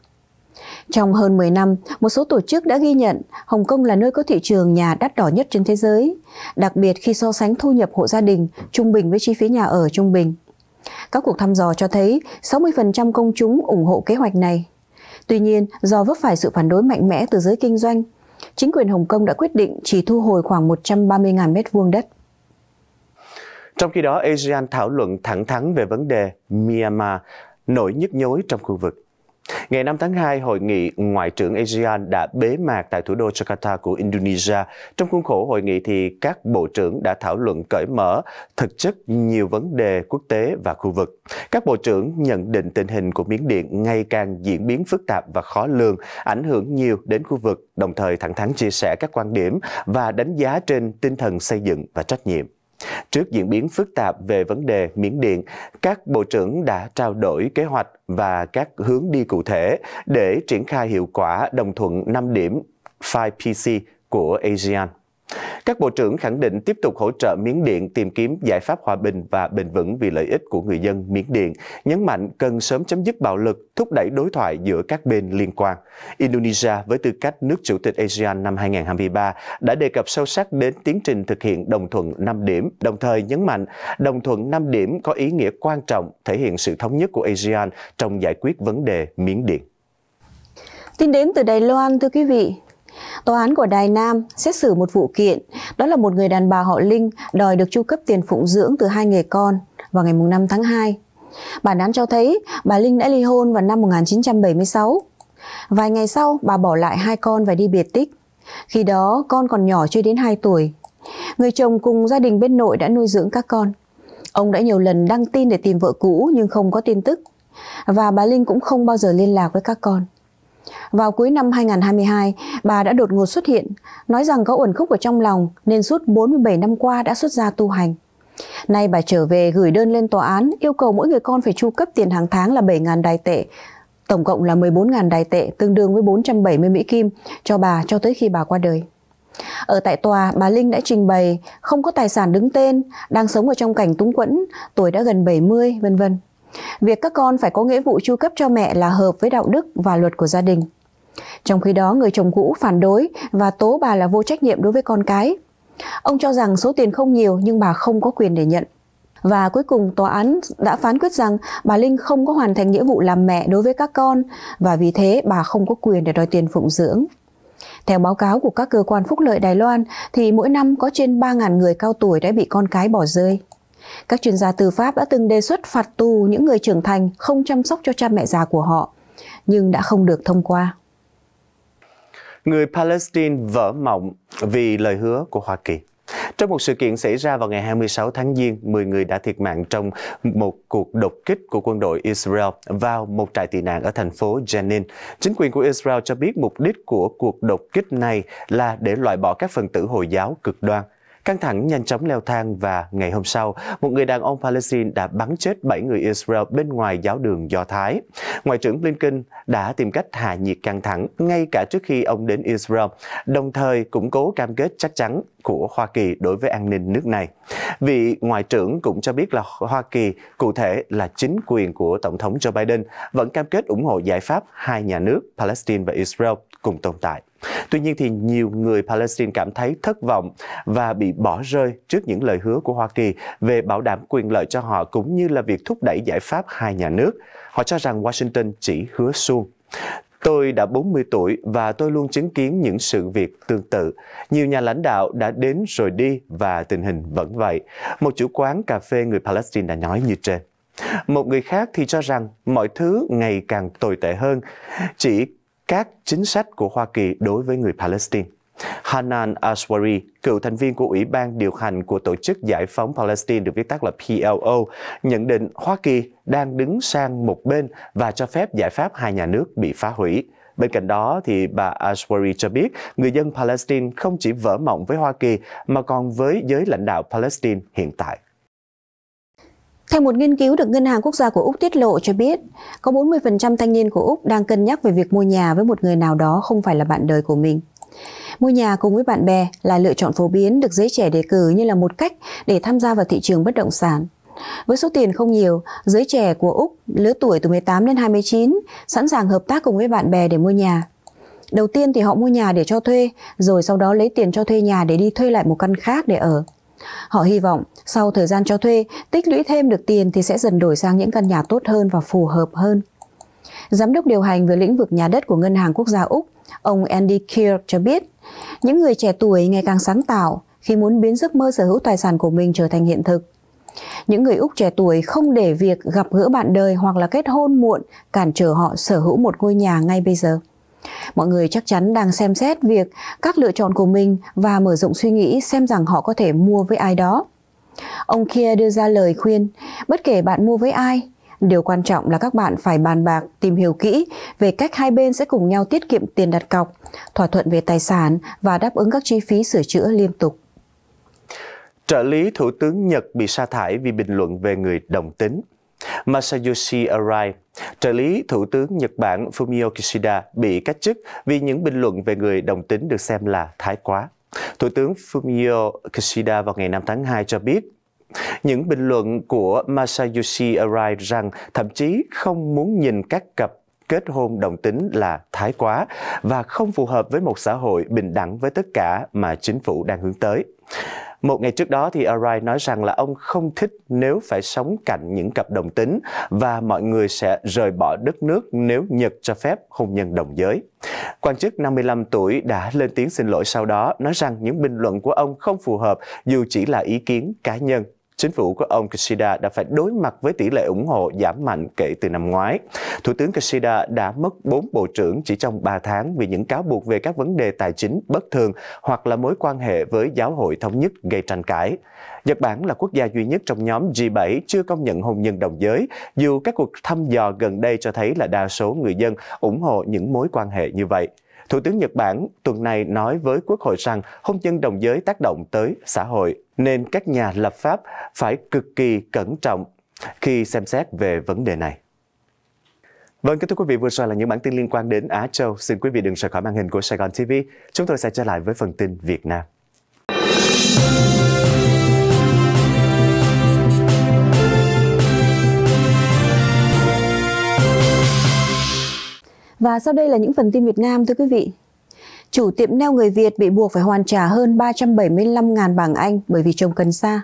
Trong hơn 10 năm, một số tổ chức đã ghi nhận Hồng Kông là nơi có thị trường nhà đắt đỏ nhất trên thế giới, đặc biệt khi so sánh thu nhập hộ gia đình trung bình với chi phí nhà ở trung bình. Các cuộc thăm dò cho thấy 60% công chúng ủng hộ kế hoạch này. Tuy nhiên, do vấp phải sự phản đối mạnh mẽ từ giới kinh doanh, chính quyền Hồng Kông đã quyết định chỉ thu hồi khoảng 130.000 m2 đất. Trong khi đó, ASEAN thảo luận thẳng thắn về vấn đề Myanmar, nổi nhức nhối trong khu vực. Ngày 5 tháng 2, hội nghị Ngoại trưởng ASEAN đã bế mạc tại thủ đô Jakarta của Indonesia. Trong khuôn khổ hội nghị thì các bộ trưởng đã thảo luận cởi mở thực chất nhiều vấn đề quốc tế và khu vực. Các bộ trưởng nhận định tình hình của Miến Điện ngày càng diễn biến phức tạp và khó lường, ảnh hưởng nhiều đến khu vực, đồng thời thẳng thắn chia sẻ các quan điểm và đánh giá trên tinh thần xây dựng và trách nhiệm. Trước diễn biến phức tạp về vấn đề Miến Điện, các bộ trưởng đã trao đổi kế hoạch và các hướng đi cụ thể để triển khai hiệu quả đồng thuận 5 điểm 5PC của ASEAN. Các bộ trưởng khẳng định tiếp tục hỗ trợ Miến Điện tìm kiếm giải pháp hòa bình và bền vững vì lợi ích của người dân Miến Điện, nhấn mạnh cần sớm chấm dứt bạo lực, thúc đẩy đối thoại giữa các bên liên quan. Indonesia với tư cách nước chủ tịch ASEAN năm 2023 đã đề cập sâu sắc đến tiến trình thực hiện đồng thuận 5 điểm, đồng thời nhấn mạnh đồng thuận 5 điểm có ý nghĩa quan trọng thể hiện sự thống nhất của ASEAN trong giải quyết vấn đề Miến Điện. Tin đến từ Đài Loan, thưa quý vị, Tòa án của Đài Nam xét xử một vụ kiện, đó là một người đàn bà họ Linh đòi được chu cấp tiền phụng dưỡng từ hai người con vào ngày 5 tháng 2. Bản án cho thấy bà Linh đã ly hôn vào năm 1976. Vài ngày sau, bà bỏ lại hai con và đi biệt tích. Khi đó, con còn nhỏ chưa đến 2 tuổi. Người chồng cùng gia đình bên nội đã nuôi dưỡng các con. Ông đã nhiều lần đăng tin để tìm vợ cũ nhưng không có tin tức. Và bà Linh cũng không bao giờ liên lạc với các con. Vào cuối năm 2022, bà đã đột ngột xuất hiện, nói rằng có uẩn khúc ở trong lòng nên suốt 47 năm qua đã xuất gia tu hành. Nay bà trở về gửi đơn lên tòa án yêu cầu mỗi người con phải chu cấp tiền hàng tháng là 7.000 đài tệ, tổng cộng là 14.000 đài tệ tương đương với 470 Mỹ Kim cho bà cho tới khi bà qua đời. Ở tại tòa, bà Linh đã trình bày không có tài sản đứng tên, đang sống ở trong cảnh túng quẫn, tuổi đã gần 70, vân vân. Việc các con phải có nghĩa vụ chu cấp cho mẹ là hợp với đạo đức và luật của gia đình. Trong khi đó, người chồng cũ phản đối và tố bà là vô trách nhiệm đối với con cái. Ông cho rằng số tiền không nhiều nhưng bà không có quyền để nhận. Và cuối cùng tòa án đã phán quyết rằng bà Linh không có hoàn thành nghĩa vụ làm mẹ đối với các con và vì thế bà không có quyền để đòi tiền phụng dưỡng. Theo báo cáo của các cơ quan phúc lợi Đài Loan thì mỗi năm có trên 3.000 người cao tuổi đã bị con cái bỏ rơi. Các chuyên gia tư pháp đã từng đề xuất phạt tù những người trưởng thành không chăm sóc cho cha mẹ già của họ, nhưng đã không được thông qua. Người Palestine vỡ mộng vì lời hứa của Hoa Kỳ. Trong một sự kiện xảy ra vào ngày 26 tháng Giêng, 10 người đã thiệt mạng trong một cuộc đột kích của quân đội Israel vào một trại tị nạn ở thành phố Jenin. Chính quyền của Israel cho biết mục đích của cuộc đột kích này là để loại bỏ các phần tử Hồi giáo cực đoan Căng thẳng nhanh chóng leo thang và ngày hôm sau, một người đàn ông Palestine đã bắn chết 7 người Israel bên ngoài giáo đường Do Thái. Ngoại trưởng Blinken đã tìm cách hạ nhiệt căng thẳng ngay cả trước khi ông đến Israel, đồng thời củng cố cam kết chắc chắn của Hoa Kỳ đối với an ninh nước này. Vị Ngoại trưởng cũng cho biết là Hoa Kỳ, cụ thể là chính quyền của Tổng thống Joe Biden, vẫn cam kết ủng hộ giải pháp hai nhà nước Palestine và Israel cùng tồn tại. Tuy nhiên thì nhiều người Palestine cảm thấy thất vọng và bị bỏ rơi trước những lời hứa của Hoa Kỳ về bảo đảm quyền lợi cho họ cũng như là việc thúc đẩy giải pháp hai nhà nước. Họ cho rằng Washington chỉ hứa suông. Tôi đã 40 tuổi và tôi luôn chứng kiến những sự việc tương tự. Nhiều nhà lãnh đạo đã đến rồi đi và tình hình vẫn vậy. Một chủ quán cà phê người Palestine đã nói như trên. Một người khác thì cho rằng mọi thứ ngày càng tồi tệ hơn, chỉ các chính sách của Hoa Kỳ đối với người Palestine. Hanan Aswari, cựu thành viên của Ủy ban điều hành của Tổ chức Giải phóng Palestine được viết tắt là PLO, nhận định Hoa Kỳ đang đứng sang một bên và cho phép giải pháp hai nhà nước bị phá hủy. Bên cạnh đó, thì bà Aswari cho biết người dân Palestine không chỉ vỡ mộng với Hoa Kỳ mà còn với giới lãnh đạo Palestine hiện tại. Theo một nghiên cứu được Ngân hàng Quốc gia của Úc tiết lộ cho biết, có 40% thanh niên của Úc đang cân nhắc về việc mua nhà với một người nào đó không phải là bạn đời của mình. Mua nhà cùng với bạn bè là lựa chọn phổ biến được giới trẻ đề cử như là một cách để tham gia vào thị trường bất động sản. Với số tiền không nhiều, giới trẻ của Úc lứa tuổi từ 18 đến 29 sẵn sàng hợp tác cùng với bạn bè để mua nhà. Đầu tiên thì họ mua nhà để cho thuê, rồi sau đó lấy tiền cho thuê nhà để đi thuê lại một căn khác để ở. Họ hy vọng sau thời gian cho thuê, tích lũy thêm được tiền thì sẽ dần đổi sang những căn nhà tốt hơn và phù hợp hơn. Giám đốc điều hành về lĩnh vực nhà đất của Ngân hàng Quốc gia Úc, ông Andy Keir cho biết, những người trẻ tuổi ngày càng sáng tạo khi muốn biến giấc mơ sở hữu tài sản của mình trở thành hiện thực. Những người Úc trẻ tuổi không để việc gặp gỡ bạn đời hoặc là kết hôn muộn cản trở họ sở hữu một ngôi nhà ngay bây giờ. Mọi người chắc chắn đang xem xét việc các lựa chọn của mình và mở rộng suy nghĩ xem rằng họ có thể mua với ai đó. Ông kia đưa ra lời khuyên, bất kể bạn mua với ai, điều quan trọng là các bạn phải bàn bạc, tìm hiểu kỹ về cách hai bên sẽ cùng nhau tiết kiệm tiền đặt cọc, thỏa thuận về tài sản và đáp ứng các chi phí sửa chữa liên tục. Trợ lý Thủ tướng Nhật bị sa thải vì bình luận về người đồng tính Masayoshi Arai, trợ lý Thủ tướng Nhật Bản Fumio Kishida bị cách chức vì những bình luận về người đồng tính được xem là thái quá. Thủ tướng Fumio Kishida vào ngày 5 tháng 2 cho biết, những bình luận của Masayoshi Arai rằng thậm chí không muốn nhìn các cặp kết hôn đồng tính là thái quá và không phù hợp với một xã hội bình đẳng với tất cả mà chính phủ đang hướng tới. Một ngày trước đó thì Arai nói rằng là ông không thích nếu phải sống cạnh những cặp đồng tính và mọi người sẽ rời bỏ đất nước nếu Nhật cho phép hôn nhân đồng giới. Quan chức 55 tuổi đã lên tiếng xin lỗi sau đó, nói rằng những bình luận của ông không phù hợp dù chỉ là ý kiến cá nhân chính phủ của ông Kishida đã phải đối mặt với tỷ lệ ủng hộ giảm mạnh kể từ năm ngoái. Thủ tướng Kishida đã mất 4 bộ trưởng chỉ trong 3 tháng vì những cáo buộc về các vấn đề tài chính bất thường hoặc là mối quan hệ với giáo hội thống nhất gây tranh cãi. Nhật Bản là quốc gia duy nhất trong nhóm G7 chưa công nhận hôn nhân đồng giới, dù các cuộc thăm dò gần đây cho thấy là đa số người dân ủng hộ những mối quan hệ như vậy. Thủ tướng Nhật Bản tuần này nói với Quốc hội rằng hôn nhân đồng giới tác động tới xã hội, nên các nhà lập pháp phải cực kỳ cẩn trọng khi xem xét về vấn đề này. Vâng, kính thưa quý vị, vừa rồi là những bản tin liên quan đến Á Châu. Xin quý vị đừng rời khỏi màn hình của Sài Gòn TV. Chúng tôi sẽ trở lại với phần tin Việt Nam. Và sau đây là những phần tin Việt Nam thưa quý vị. Chủ tiệm neo người Việt bị buộc phải hoàn trả hơn 375.000 bảng Anh bởi vì trồng cần sa.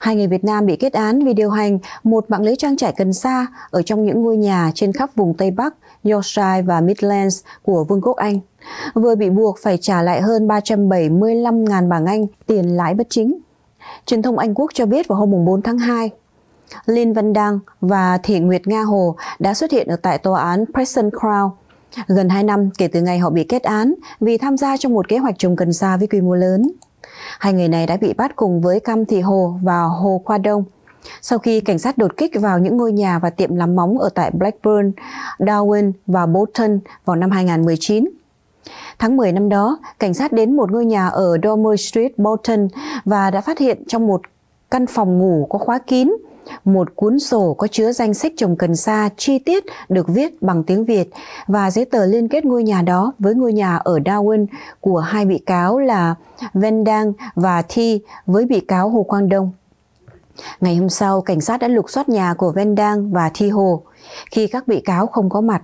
Hai người Việt Nam bị kết án vì điều hành một mạng lưới trang trại cần sa ở trong những ngôi nhà trên khắp vùng Tây Bắc, Yorkshire và Midlands của Vương quốc Anh, vừa bị buộc phải trả lại hơn 375.000 bảng Anh tiền lãi bất chính. Truyền thông Anh Quốc cho biết vào hôm 4 tháng 2, Linh Văn Đăng và Thị Nguyệt Nga Hồ đã xuất hiện ở tại tòa án Preston Crown. Gần 2 năm kể từ ngày họ bị kết án vì tham gia trong một kế hoạch trồng cần sa với quy mô lớn. Hai người này đã bị bắt cùng với Cam Thị Hồ và Hồ Khoa Đông. Sau khi cảnh sát đột kích vào những ngôi nhà và tiệm làm móng ở tại Blackburn, Darwin và Bolton vào năm 2019, Tháng 10 năm đó, cảnh sát đến một ngôi nhà ở Dormer Street, Bolton và đã phát hiện trong một căn phòng ngủ có khóa kín một cuốn sổ có chứa danh sách trồng cần sa chi tiết được viết bằng tiếng Việt và giấy tờ liên kết ngôi nhà đó với ngôi nhà ở Darwin của hai bị cáo là Vendang và Thi với bị cáo Hồ Quang Đông. Ngày hôm sau, cảnh sát đã lục soát nhà của Vendang và Thi Hồ khi các bị cáo không có mặt.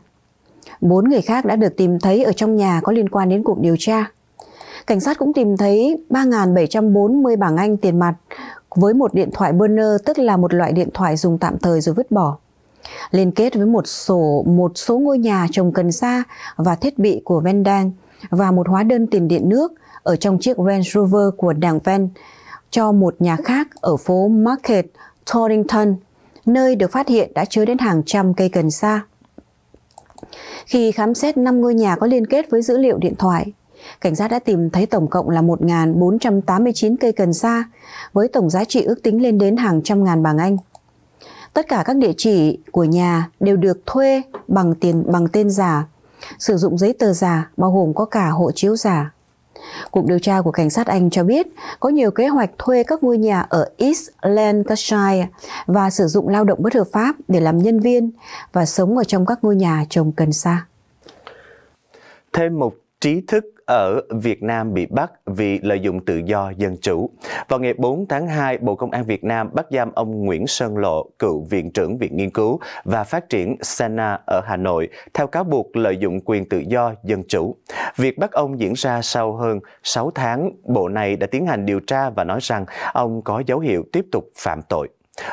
Bốn người khác đã được tìm thấy ở trong nhà có liên quan đến cuộc điều tra. Cảnh sát cũng tìm thấy 3.740 bảng Anh tiền mặt, với một điện thoại burner tức là một loại điện thoại dùng tạm thời rồi vứt bỏ. Liên kết với một sổ một số ngôi nhà trồng cần sa và thiết bị của Vendang và một hóa đơn tiền điện nước ở trong chiếc Range Rover của đảng Ven cho một nhà khác ở phố Market, Torrington, nơi được phát hiện đã chứa đến hàng trăm cây cần sa. Khi khám xét 5 ngôi nhà có liên kết với dữ liệu điện thoại, Cảnh sát đã tìm thấy tổng cộng là 1.489 cây cần sa, với tổng giá trị ước tính lên đến hàng trăm ngàn bảng Anh. Tất cả các địa chỉ của nhà đều được thuê bằng tiền bằng tên giả, sử dụng giấy tờ giả bao gồm có cả hộ chiếu giả. Cuộc điều tra của cảnh sát Anh cho biết có nhiều kế hoạch thuê các ngôi nhà ở East Lancashire và sử dụng lao động bất hợp pháp để làm nhân viên và sống ở trong các ngôi nhà trồng cần sa. Thêm một trí thức ở Việt Nam bị bắt vì lợi dụng tự do dân chủ. Vào ngày 4 tháng 2, Bộ Công an Việt Nam bắt giam ông Nguyễn Sơn Lộ, cựu Viện trưởng Viện Nghiên cứu và Phát triển Sena ở Hà Nội, theo cáo buộc lợi dụng quyền tự do dân chủ. Việc bắt ông diễn ra sau hơn 6 tháng, Bộ này đã tiến hành điều tra và nói rằng ông có dấu hiệu tiếp tục phạm tội.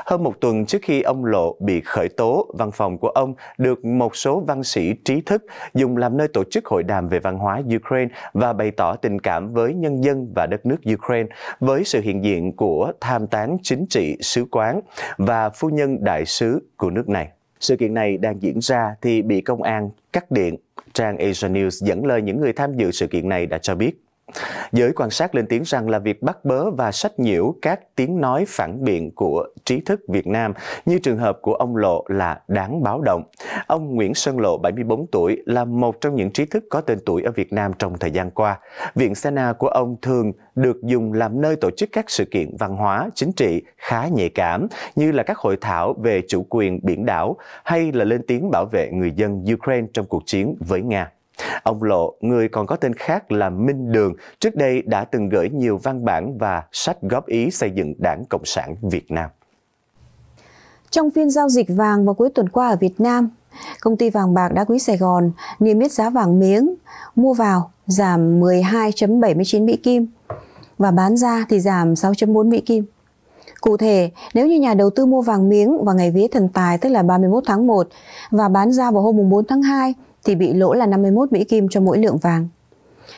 Hơn một tuần trước khi ông Lộ bị khởi tố, văn phòng của ông được một số văn sĩ trí thức dùng làm nơi tổ chức hội đàm về văn hóa Ukraine và bày tỏ tình cảm với nhân dân và đất nước Ukraine với sự hiện diện của tham tán chính trị sứ quán và phu nhân đại sứ của nước này. Sự kiện này đang diễn ra thì bị công an cắt điện. Trang Asia News dẫn lời những người tham dự sự kiện này đã cho biết. Giới quan sát lên tiếng rằng là việc bắt bớ và sách nhiễu các tiếng nói phản biện của trí thức Việt Nam như trường hợp của ông Lộ là đáng báo động. Ông Nguyễn Sơn Lộ, 74 tuổi, là một trong những trí thức có tên tuổi ở Việt Nam trong thời gian qua. Viện Sena của ông thường được dùng làm nơi tổ chức các sự kiện văn hóa, chính trị khá nhạy cảm như là các hội thảo về chủ quyền biển đảo hay là lên tiếng bảo vệ người dân Ukraine trong cuộc chiến với Nga. Ông Lộ, người còn có tên khác là Minh Đường, trước đây đã từng gửi nhiều văn bản và sách góp ý xây dựng Đảng Cộng sản Việt Nam. Trong phiên giao dịch vàng vào cuối tuần qua ở Việt Nam, công ty vàng bạc đá quý Sài Gòn niêm yết giá vàng miếng mua vào giảm 12.79 Mỹ Kim và bán ra thì giảm 6.4 Mỹ Kim. Cụ thể, nếu như nhà đầu tư mua vàng miếng vào ngày vía thần tài tức là 31 tháng 1 và bán ra vào hôm 4 tháng 2 thì bị lỗ là 51 Mỹ Kim cho mỗi lượng vàng.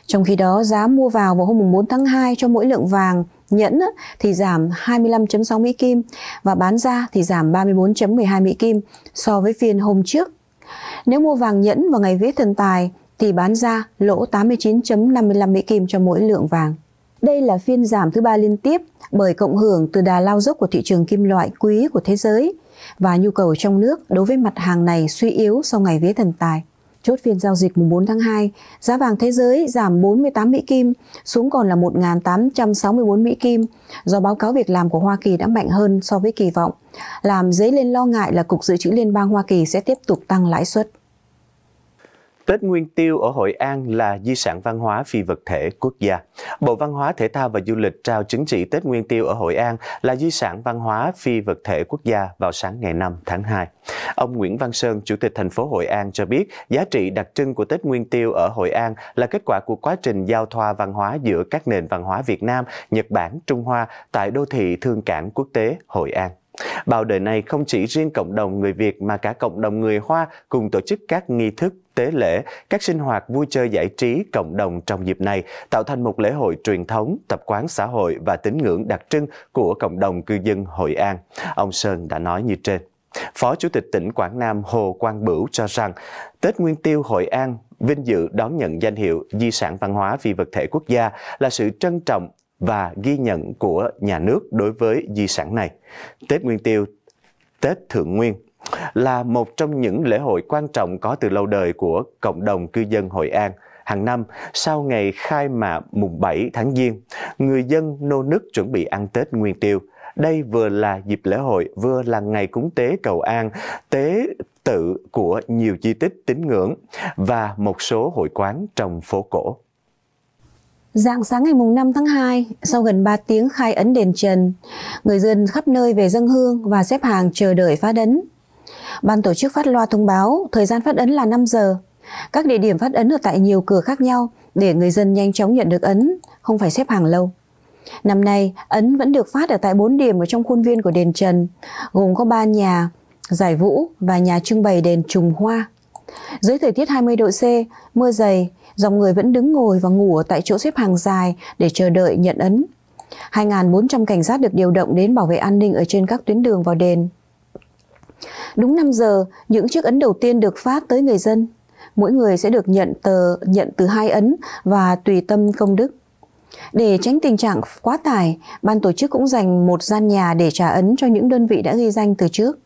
Trong khi đó giá mua vào vào hôm 4 tháng 2 cho mỗi lượng vàng nhẫn thì giảm 25.6 Mỹ Kim và bán ra thì giảm 34.12 Mỹ Kim so với phiên hôm trước. Nếu mua vàng nhẫn vào ngày vía thần tài thì bán ra lỗ 89.55 Mỹ Kim cho mỗi lượng vàng. Đây là phiên giảm thứ ba liên tiếp bởi cộng hưởng từ đà lao dốc của thị trường kim loại quý của thế giới và nhu cầu trong nước đối với mặt hàng này suy yếu sau ngày vía thần tài. Chốt phiên giao dịch mùng 4 tháng 2, giá vàng thế giới giảm 48 Mỹ Kim xuống còn là 1.864 Mỹ Kim do báo cáo việc làm của Hoa Kỳ đã mạnh hơn so với kỳ vọng, làm dấy lên lo ngại là Cục Dự trữ Liên bang Hoa Kỳ sẽ tiếp tục tăng lãi suất. Tết Nguyên Tiêu ở Hội An là di sản văn hóa phi vật thể quốc gia. Bộ Văn hóa Thể thao và Du lịch trao chứng chỉ Tết Nguyên Tiêu ở Hội An là di sản văn hóa phi vật thể quốc gia vào sáng ngày 5 tháng 2. Ông Nguyễn Văn Sơn, Chủ tịch thành phố Hội An cho biết giá trị đặc trưng của Tết Nguyên Tiêu ở Hội An là kết quả của quá trình giao thoa văn hóa giữa các nền văn hóa Việt Nam, Nhật Bản, Trung Hoa tại đô thị thương cảng quốc tế Hội An. Bao đời này không chỉ riêng cộng đồng người Việt mà cả cộng đồng người Hoa cùng tổ chức các nghi thức tế lễ, các sinh hoạt vui chơi giải trí cộng đồng trong dịp này tạo thành một lễ hội truyền thống, tập quán xã hội và tín ngưỡng đặc trưng của cộng đồng cư dân Hội An. Ông Sơn đã nói như trên. Phó Chủ tịch tỉnh Quảng Nam Hồ Quang Bửu cho rằng Tết Nguyên Tiêu Hội An vinh dự đón nhận danh hiệu Di sản văn hóa phi vật thể quốc gia là sự trân trọng và ghi nhận của nhà nước đối với di sản này. Tết Nguyên Tiêu Tết Thượng Nguyên là một trong những lễ hội quan trọng có từ lâu đời của cộng đồng cư dân Hội An. Hàng năm, sau ngày khai mạc mùng 7 tháng Giêng, người dân nô nức chuẩn bị ăn Tết Nguyên Tiêu. Đây vừa là dịp lễ hội, vừa là ngày cúng tế cầu an, tế tự của nhiều di tích tín ngưỡng và một số hội quán trong phố cổ. Dạng sáng ngày mùng 5 tháng 2, sau gần 3 tiếng khai ấn đền Trần, người dân khắp nơi về dân hương và xếp hàng chờ đợi phá đấn. Ban tổ chức phát loa thông báo thời gian phát ấn là 5 giờ. Các địa điểm phát ấn ở tại nhiều cửa khác nhau để người dân nhanh chóng nhận được ấn, không phải xếp hàng lâu. Năm nay, ấn vẫn được phát ở tại 4 điểm ở trong khuôn viên của đền Trần, gồm có ba nhà, giải vũ và nhà trưng bày đền Trùng Hoa. Dưới thời tiết 20 độ C, mưa dày, dòng người vẫn đứng ngồi và ngủ ở tại chỗ xếp hàng dài để chờ đợi nhận ấn. 2.400 cảnh sát được điều động đến bảo vệ an ninh ở trên các tuyến đường vào đền. Đúng 5 giờ, những chiếc ấn đầu tiên được phát tới người dân. Mỗi người sẽ được nhận tờ nhận từ hai ấn và tùy tâm công đức. Để tránh tình trạng quá tải, ban tổ chức cũng dành một gian nhà để trả ấn cho những đơn vị đã ghi danh từ trước.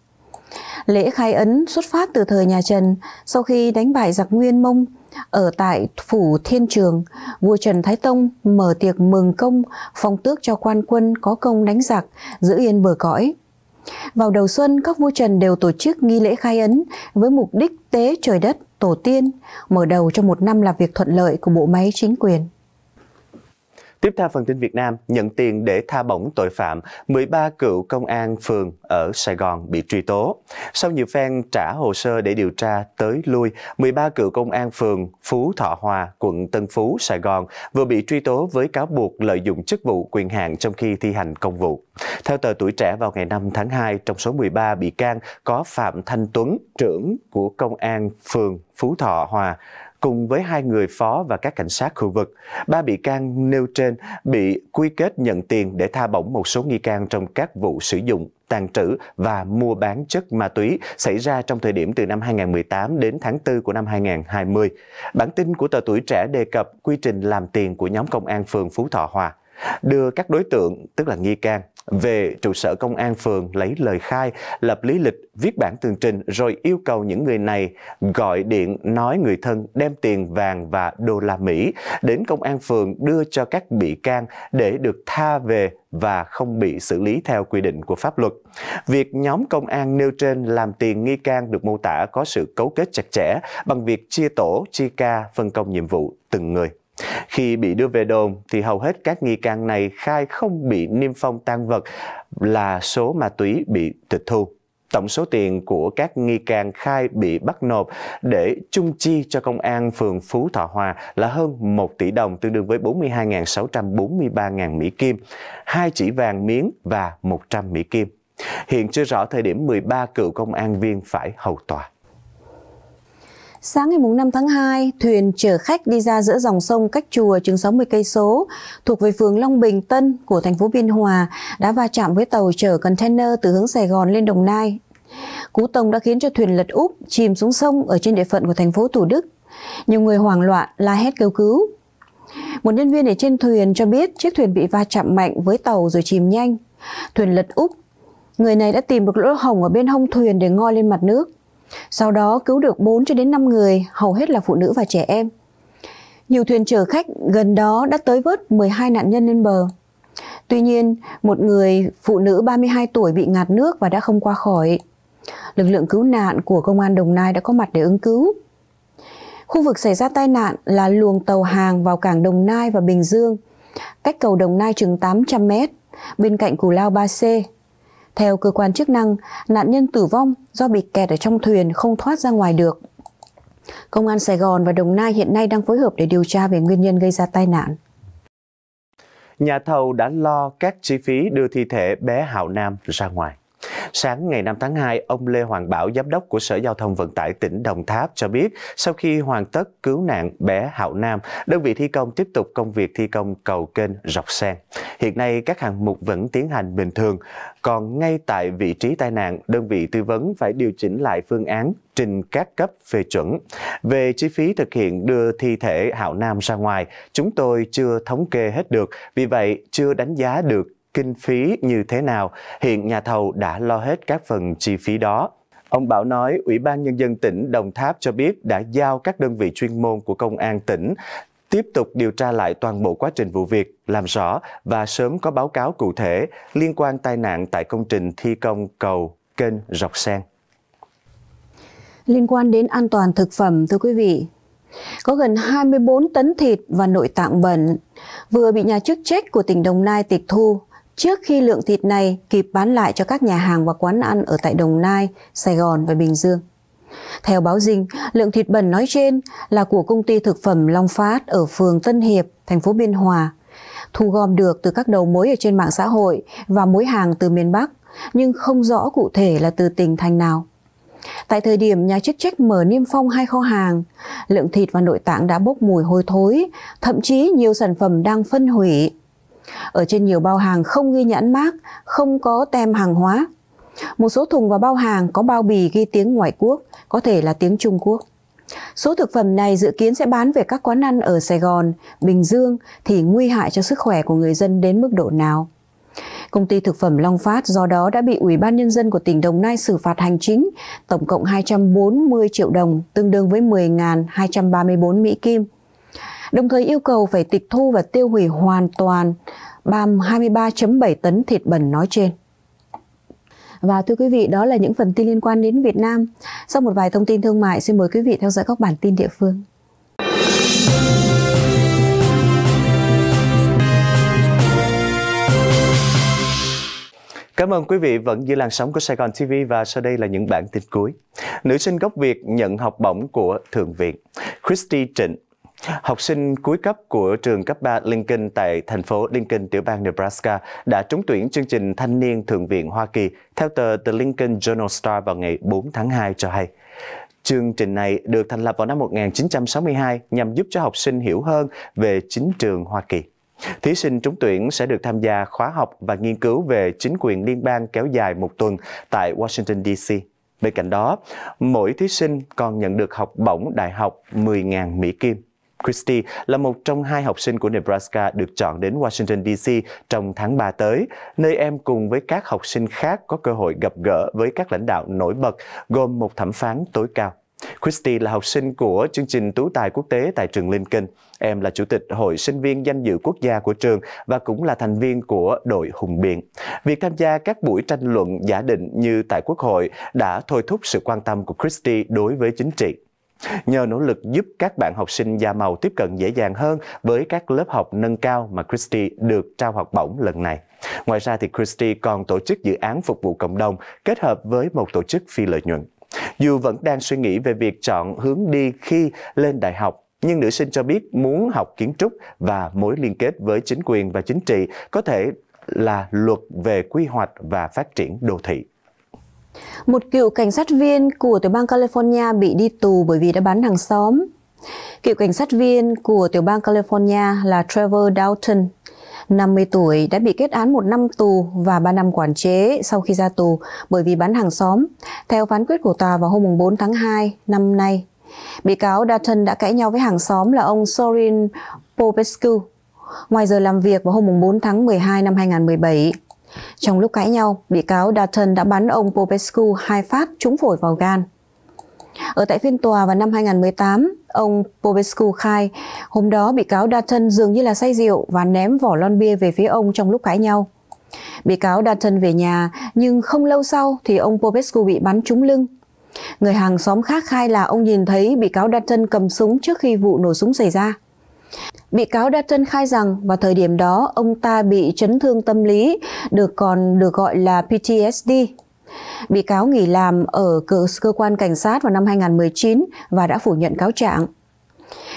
Lễ khai ấn xuất phát từ thời nhà Trần, sau khi đánh bại giặc Nguyên Mông ở tại phủ Thiên Trường, vua Trần Thái Tông mở tiệc mừng công, phong tước cho quan quân có công đánh giặc, giữ yên bờ cõi. Vào đầu xuân, các vua Trần đều tổ chức nghi lễ khai ấn với mục đích tế trời đất, tổ tiên, mở đầu cho một năm làm việc thuận lợi của bộ máy chính quyền. Tiếp theo phần tin Việt Nam, nhận tiền để tha bổng tội phạm, 13 cựu công an phường ở Sài Gòn bị truy tố. Sau nhiều phen trả hồ sơ để điều tra tới lui, 13 cựu công an phường Phú Thọ Hòa, quận Tân Phú, Sài Gòn vừa bị truy tố với cáo buộc lợi dụng chức vụ quyền hạn trong khi thi hành công vụ. Theo tờ Tuổi Trẻ vào ngày 5 tháng 2, trong số 13 bị can có Phạm Thanh Tuấn, trưởng của công an phường Phú Thọ Hòa, cùng với hai người phó và các cảnh sát khu vực. Ba bị can nêu trên bị quy kết nhận tiền để tha bổng một số nghi can trong các vụ sử dụng tàn trữ và mua bán chất ma túy xảy ra trong thời điểm từ năm 2018 đến tháng 4 của năm 2020. Bản tin của tờ Tuổi Trẻ đề cập quy trình làm tiền của nhóm công an phường Phú Thọ Hòa đưa các đối tượng, tức là nghi can, về trụ sở công an phường lấy lời khai, lập lý lịch, viết bản tường trình rồi yêu cầu những người này gọi điện nói người thân đem tiền vàng và đô la Mỹ đến công an phường đưa cho các bị can để được tha về và không bị xử lý theo quy định của pháp luật. Việc nhóm công an nêu trên làm tiền nghi can được mô tả có sự cấu kết chặt chẽ bằng việc chia tổ, chia ca, phân công nhiệm vụ từng người. Khi bị đưa về đồn thì hầu hết các nghi can này khai không bị niêm phong tan vật là số ma túy bị tịch thu. Tổng số tiền của các nghi can khai bị bắt nộp để chung chi cho công an phường Phú Thọ Hòa là hơn 1 tỷ đồng tương đương với 42.643.000 Mỹ Kim, hai chỉ vàng miếng và 100 Mỹ Kim. Hiện chưa rõ thời điểm 13 cựu công an viên phải hầu tòa. Sáng ngày 5 tháng 2, thuyền chở khách đi ra giữa dòng sông cách chùa chừng 60 cây số thuộc về phường Long Bình Tân của thành phố Biên Hòa đã va chạm với tàu chở container từ hướng Sài Gòn lên Đồng Nai. Cú tông đã khiến cho thuyền lật úp chìm xuống sông ở trên địa phận của thành phố Thủ Đức. Nhiều người hoảng loạn la hét kêu cứu. Một nhân viên ở trên thuyền cho biết chiếc thuyền bị va chạm mạnh với tàu rồi chìm nhanh. Thuyền lật úp. Người này đã tìm được lỗ hổng ở bên hông thuyền để ngoi lên mặt nước. Sau đó cứu được 4 cho đến 5 người, hầu hết là phụ nữ và trẻ em. Nhiều thuyền chở khách gần đó đã tới vớt 12 nạn nhân lên bờ. Tuy nhiên, một người phụ nữ 32 tuổi bị ngạt nước và đã không qua khỏi. Lực lượng cứu nạn của công an Đồng Nai đã có mặt để ứng cứu. Khu vực xảy ra tai nạn là luồng tàu hàng vào cảng Đồng Nai và Bình Dương, cách cầu Đồng Nai chừng 800 mét, bên cạnh Cù Lao 3C, theo cơ quan chức năng, nạn nhân tử vong do bị kẹt ở trong thuyền không thoát ra ngoài được. Công an Sài Gòn và Đồng Nai hiện nay đang phối hợp để điều tra về nguyên nhân gây ra tai nạn. Nhà thầu đã lo các chi phí đưa thi thể bé Hạo Nam ra ngoài. Sáng ngày 5 tháng 2, ông Lê Hoàng Bảo, giám đốc của Sở Giao thông Vận tải tỉnh Đồng Tháp cho biết, sau khi hoàn tất cứu nạn bé Hạo Nam, đơn vị thi công tiếp tục công việc thi công cầu kênh Rọc Sen. Hiện nay các hạng mục vẫn tiến hành bình thường, còn ngay tại vị trí tai nạn, đơn vị tư vấn phải điều chỉnh lại phương án trình các cấp phê chuẩn. Về chi phí thực hiện đưa thi thể Hạo Nam ra ngoài, chúng tôi chưa thống kê hết được, vì vậy chưa đánh giá được kinh phí như thế nào, hiện nhà thầu đã lo hết các phần chi phí đó. Ông Bảo nói, Ủy ban Nhân dân tỉnh Đồng Tháp cho biết đã giao các đơn vị chuyên môn của Công an tỉnh tiếp tục điều tra lại toàn bộ quá trình vụ việc, làm rõ và sớm có báo cáo cụ thể liên quan tai nạn tại công trình thi công cầu kênh Rọc Sen. Liên quan đến an toàn thực phẩm, thưa quý vị, có gần 24 tấn thịt và nội tạng bẩn vừa bị nhà chức trách của tỉnh Đồng Nai tịch thu Trước khi lượng thịt này kịp bán lại cho các nhà hàng và quán ăn ở tại Đồng Nai, Sài Gòn và Bình Dương. Theo báo Dinh, lượng thịt bẩn nói trên là của công ty thực phẩm Long Phát ở phường Tân Hiệp, thành phố Biên Hòa, thu gom được từ các đầu mối ở trên mạng xã hội và mối hàng từ miền Bắc, nhưng không rõ cụ thể là từ tỉnh thành nào. Tại thời điểm nhà chức trách mở niêm phong hai kho hàng, lượng thịt và nội tạng đã bốc mùi hôi thối, thậm chí nhiều sản phẩm đang phân hủy. Ở trên nhiều bao hàng không ghi nhãn mát, không có tem hàng hóa. Một số thùng và bao hàng có bao bì ghi tiếng ngoại quốc, có thể là tiếng Trung Quốc. Số thực phẩm này dự kiến sẽ bán về các quán ăn ở Sài Gòn, Bình Dương thì nguy hại cho sức khỏe của người dân đến mức độ nào? Công ty thực phẩm Long Phát do đó đã bị Ủy ban Nhân dân của tỉnh Đồng Nai xử phạt hành chính tổng cộng 240 triệu đồng, tương đương với 10.234 Mỹ Kim đồng thời yêu cầu phải tịch thu và tiêu hủy hoàn toàn BAM 23.7 tấn thịt bẩn nói trên. Và thưa quý vị, đó là những phần tin liên quan đến Việt Nam. Sau một vài thông tin thương mại, xin mời quý vị theo dõi các bản tin địa phương. Cảm ơn quý vị vẫn giữ làn sóng của Sài Gòn TV và sau đây là những bản tin cuối. Nữ sinh gốc Việt nhận học bổng của Thượng viện. Christy Trịnh Học sinh cuối cấp của trường cấp 3 Lincoln tại thành phố Lincoln, tiểu bang Nebraska đã trúng tuyển chương trình Thanh niên Thượng viện Hoa Kỳ theo tờ The Lincoln Journal Star vào ngày 4 tháng 2 cho hay. Chương trình này được thành lập vào năm 1962 nhằm giúp cho học sinh hiểu hơn về chính trường Hoa Kỳ. Thí sinh trúng tuyển sẽ được tham gia khóa học và nghiên cứu về chính quyền liên bang kéo dài một tuần tại Washington, D.C. Bên cạnh đó, mỗi thí sinh còn nhận được học bổng đại học 10.000 Mỹ Kim. Christy là một trong hai học sinh của Nebraska được chọn đến Washington DC trong tháng 3 tới, nơi em cùng với các học sinh khác có cơ hội gặp gỡ với các lãnh đạo nổi bật, gồm một thẩm phán tối cao. Christy là học sinh của chương trình tú tài quốc tế tại trường Lincoln. Em là chủ tịch hội sinh viên danh dự quốc gia của trường và cũng là thành viên của đội Hùng Biện. Việc tham gia các buổi tranh luận giả định như tại Quốc hội đã thôi thúc sự quan tâm của Christy đối với chính trị. Nhờ nỗ lực giúp các bạn học sinh da màu tiếp cận dễ dàng hơn với các lớp học nâng cao mà Christy được trao học bổng lần này. Ngoài ra thì Christy còn tổ chức dự án phục vụ cộng đồng kết hợp với một tổ chức phi lợi nhuận. Dù vẫn đang suy nghĩ về việc chọn hướng đi khi lên đại học, nhưng nữ sinh cho biết muốn học kiến trúc và mối liên kết với chính quyền và chính trị có thể là luật về quy hoạch và phát triển đô thị. Một cựu cảnh sát viên của tiểu bang California bị đi tù bởi vì đã bán hàng xóm. Cựu cảnh sát viên của tiểu bang California là Trevor Dalton, 50 tuổi, đã bị kết án một năm tù và 3 năm quản chế sau khi ra tù bởi vì bán hàng xóm, theo phán quyết của tòa vào hôm 4 tháng 2 năm nay. Bị cáo Dalton đã cãi nhau với hàng xóm là ông Sorin Popescu ngoài giờ làm việc vào hôm 4 tháng 12 năm 2017. Trong lúc cãi nhau, bị cáo Dutton đã bắn ông Popescu hai phát trúng phổi vào gan. Ở tại phiên tòa vào năm 2018, ông Popescu khai hôm đó bị cáo Dutton dường như là say rượu và ném vỏ lon bia về phía ông trong lúc cãi nhau. Bị cáo Dutton về nhà, nhưng không lâu sau thì ông Popescu bị bắn trúng lưng. Người hàng xóm khác khai là ông nhìn thấy bị cáo Dutton cầm súng trước khi vụ nổ súng xảy ra. Bị cáo Da Trân khai rằng vào thời điểm đó ông ta bị chấn thương tâm lý, được còn được gọi là PTSD. Bị cáo nghỉ làm ở cơ, cơ quan cảnh sát vào năm 2019 và đã phủ nhận cáo trạng.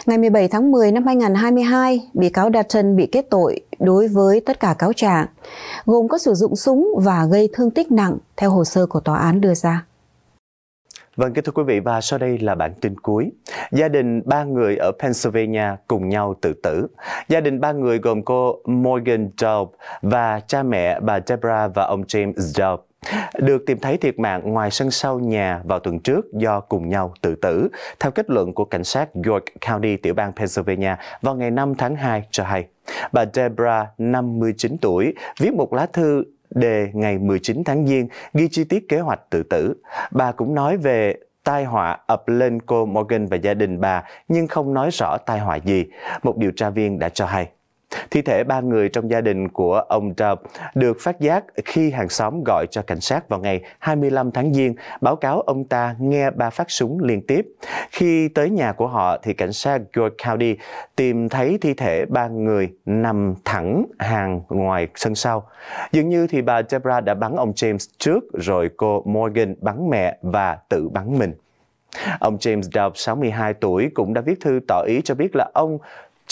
Ngày 17 tháng 10 năm 2022, bị cáo Dutton bị kết tội đối với tất cả cáo trạng, gồm có sử dụng súng và gây thương tích nặng theo hồ sơ của tòa án đưa ra. Vâng, kính thưa quý vị và sau đây là bản tin cuối. Gia đình ba người ở Pennsylvania cùng nhau tự tử. Gia đình ba người gồm cô Morgan Daub và cha mẹ bà Deborah và ông James Daub được tìm thấy thiệt mạng ngoài sân sau nhà vào tuần trước do cùng nhau tự tử, theo kết luận của cảnh sát York County, tiểu bang Pennsylvania vào ngày 5 tháng 2 cho hay. Bà Debra, 59 tuổi, viết một lá thư đề ngày 19 tháng Giêng ghi chi tiết kế hoạch tự tử. Bà cũng nói về tai họa ập lên cô Morgan và gia đình bà nhưng không nói rõ tai họa gì, một điều tra viên đã cho hay. Thi thể ba người trong gia đình của ông Trump được phát giác khi hàng xóm gọi cho cảnh sát vào ngày 25 tháng Giêng, báo cáo ông ta nghe ba phát súng liên tiếp. Khi tới nhà của họ thì cảnh sát George County tìm thấy thi thể ba người nằm thẳng hàng ngoài sân sau. Dường như thì bà Debra đã bắn ông James trước rồi cô Morgan bắn mẹ và tự bắn mình. Ông James Dove, 62 tuổi, cũng đã viết thư tỏ ý cho biết là ông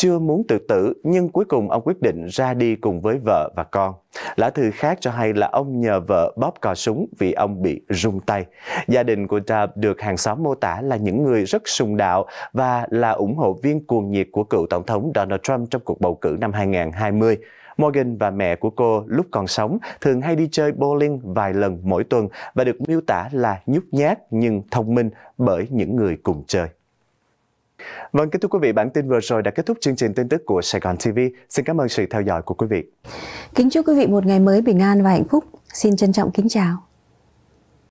chưa muốn tự tử nhưng cuối cùng ông quyết định ra đi cùng với vợ và con. Lá thư khác cho hay là ông nhờ vợ bóp cò súng vì ông bị rung tay. Gia đình của Trapp được hàng xóm mô tả là những người rất sùng đạo và là ủng hộ viên cuồng nhiệt của cựu Tổng thống Donald Trump trong cuộc bầu cử năm 2020. Morgan và mẹ của cô lúc còn sống thường hay đi chơi bowling vài lần mỗi tuần và được miêu tả là nhút nhát nhưng thông minh bởi những người cùng chơi. Vâng, kính thưa quý vị, bản tin vừa rồi đã kết thúc chương trình tin tức của Sài Gòn TV. Xin cảm ơn sự theo dõi của quý vị. Kính chúc quý vị một ngày mới bình an và hạnh phúc. Xin trân trọng kính chào.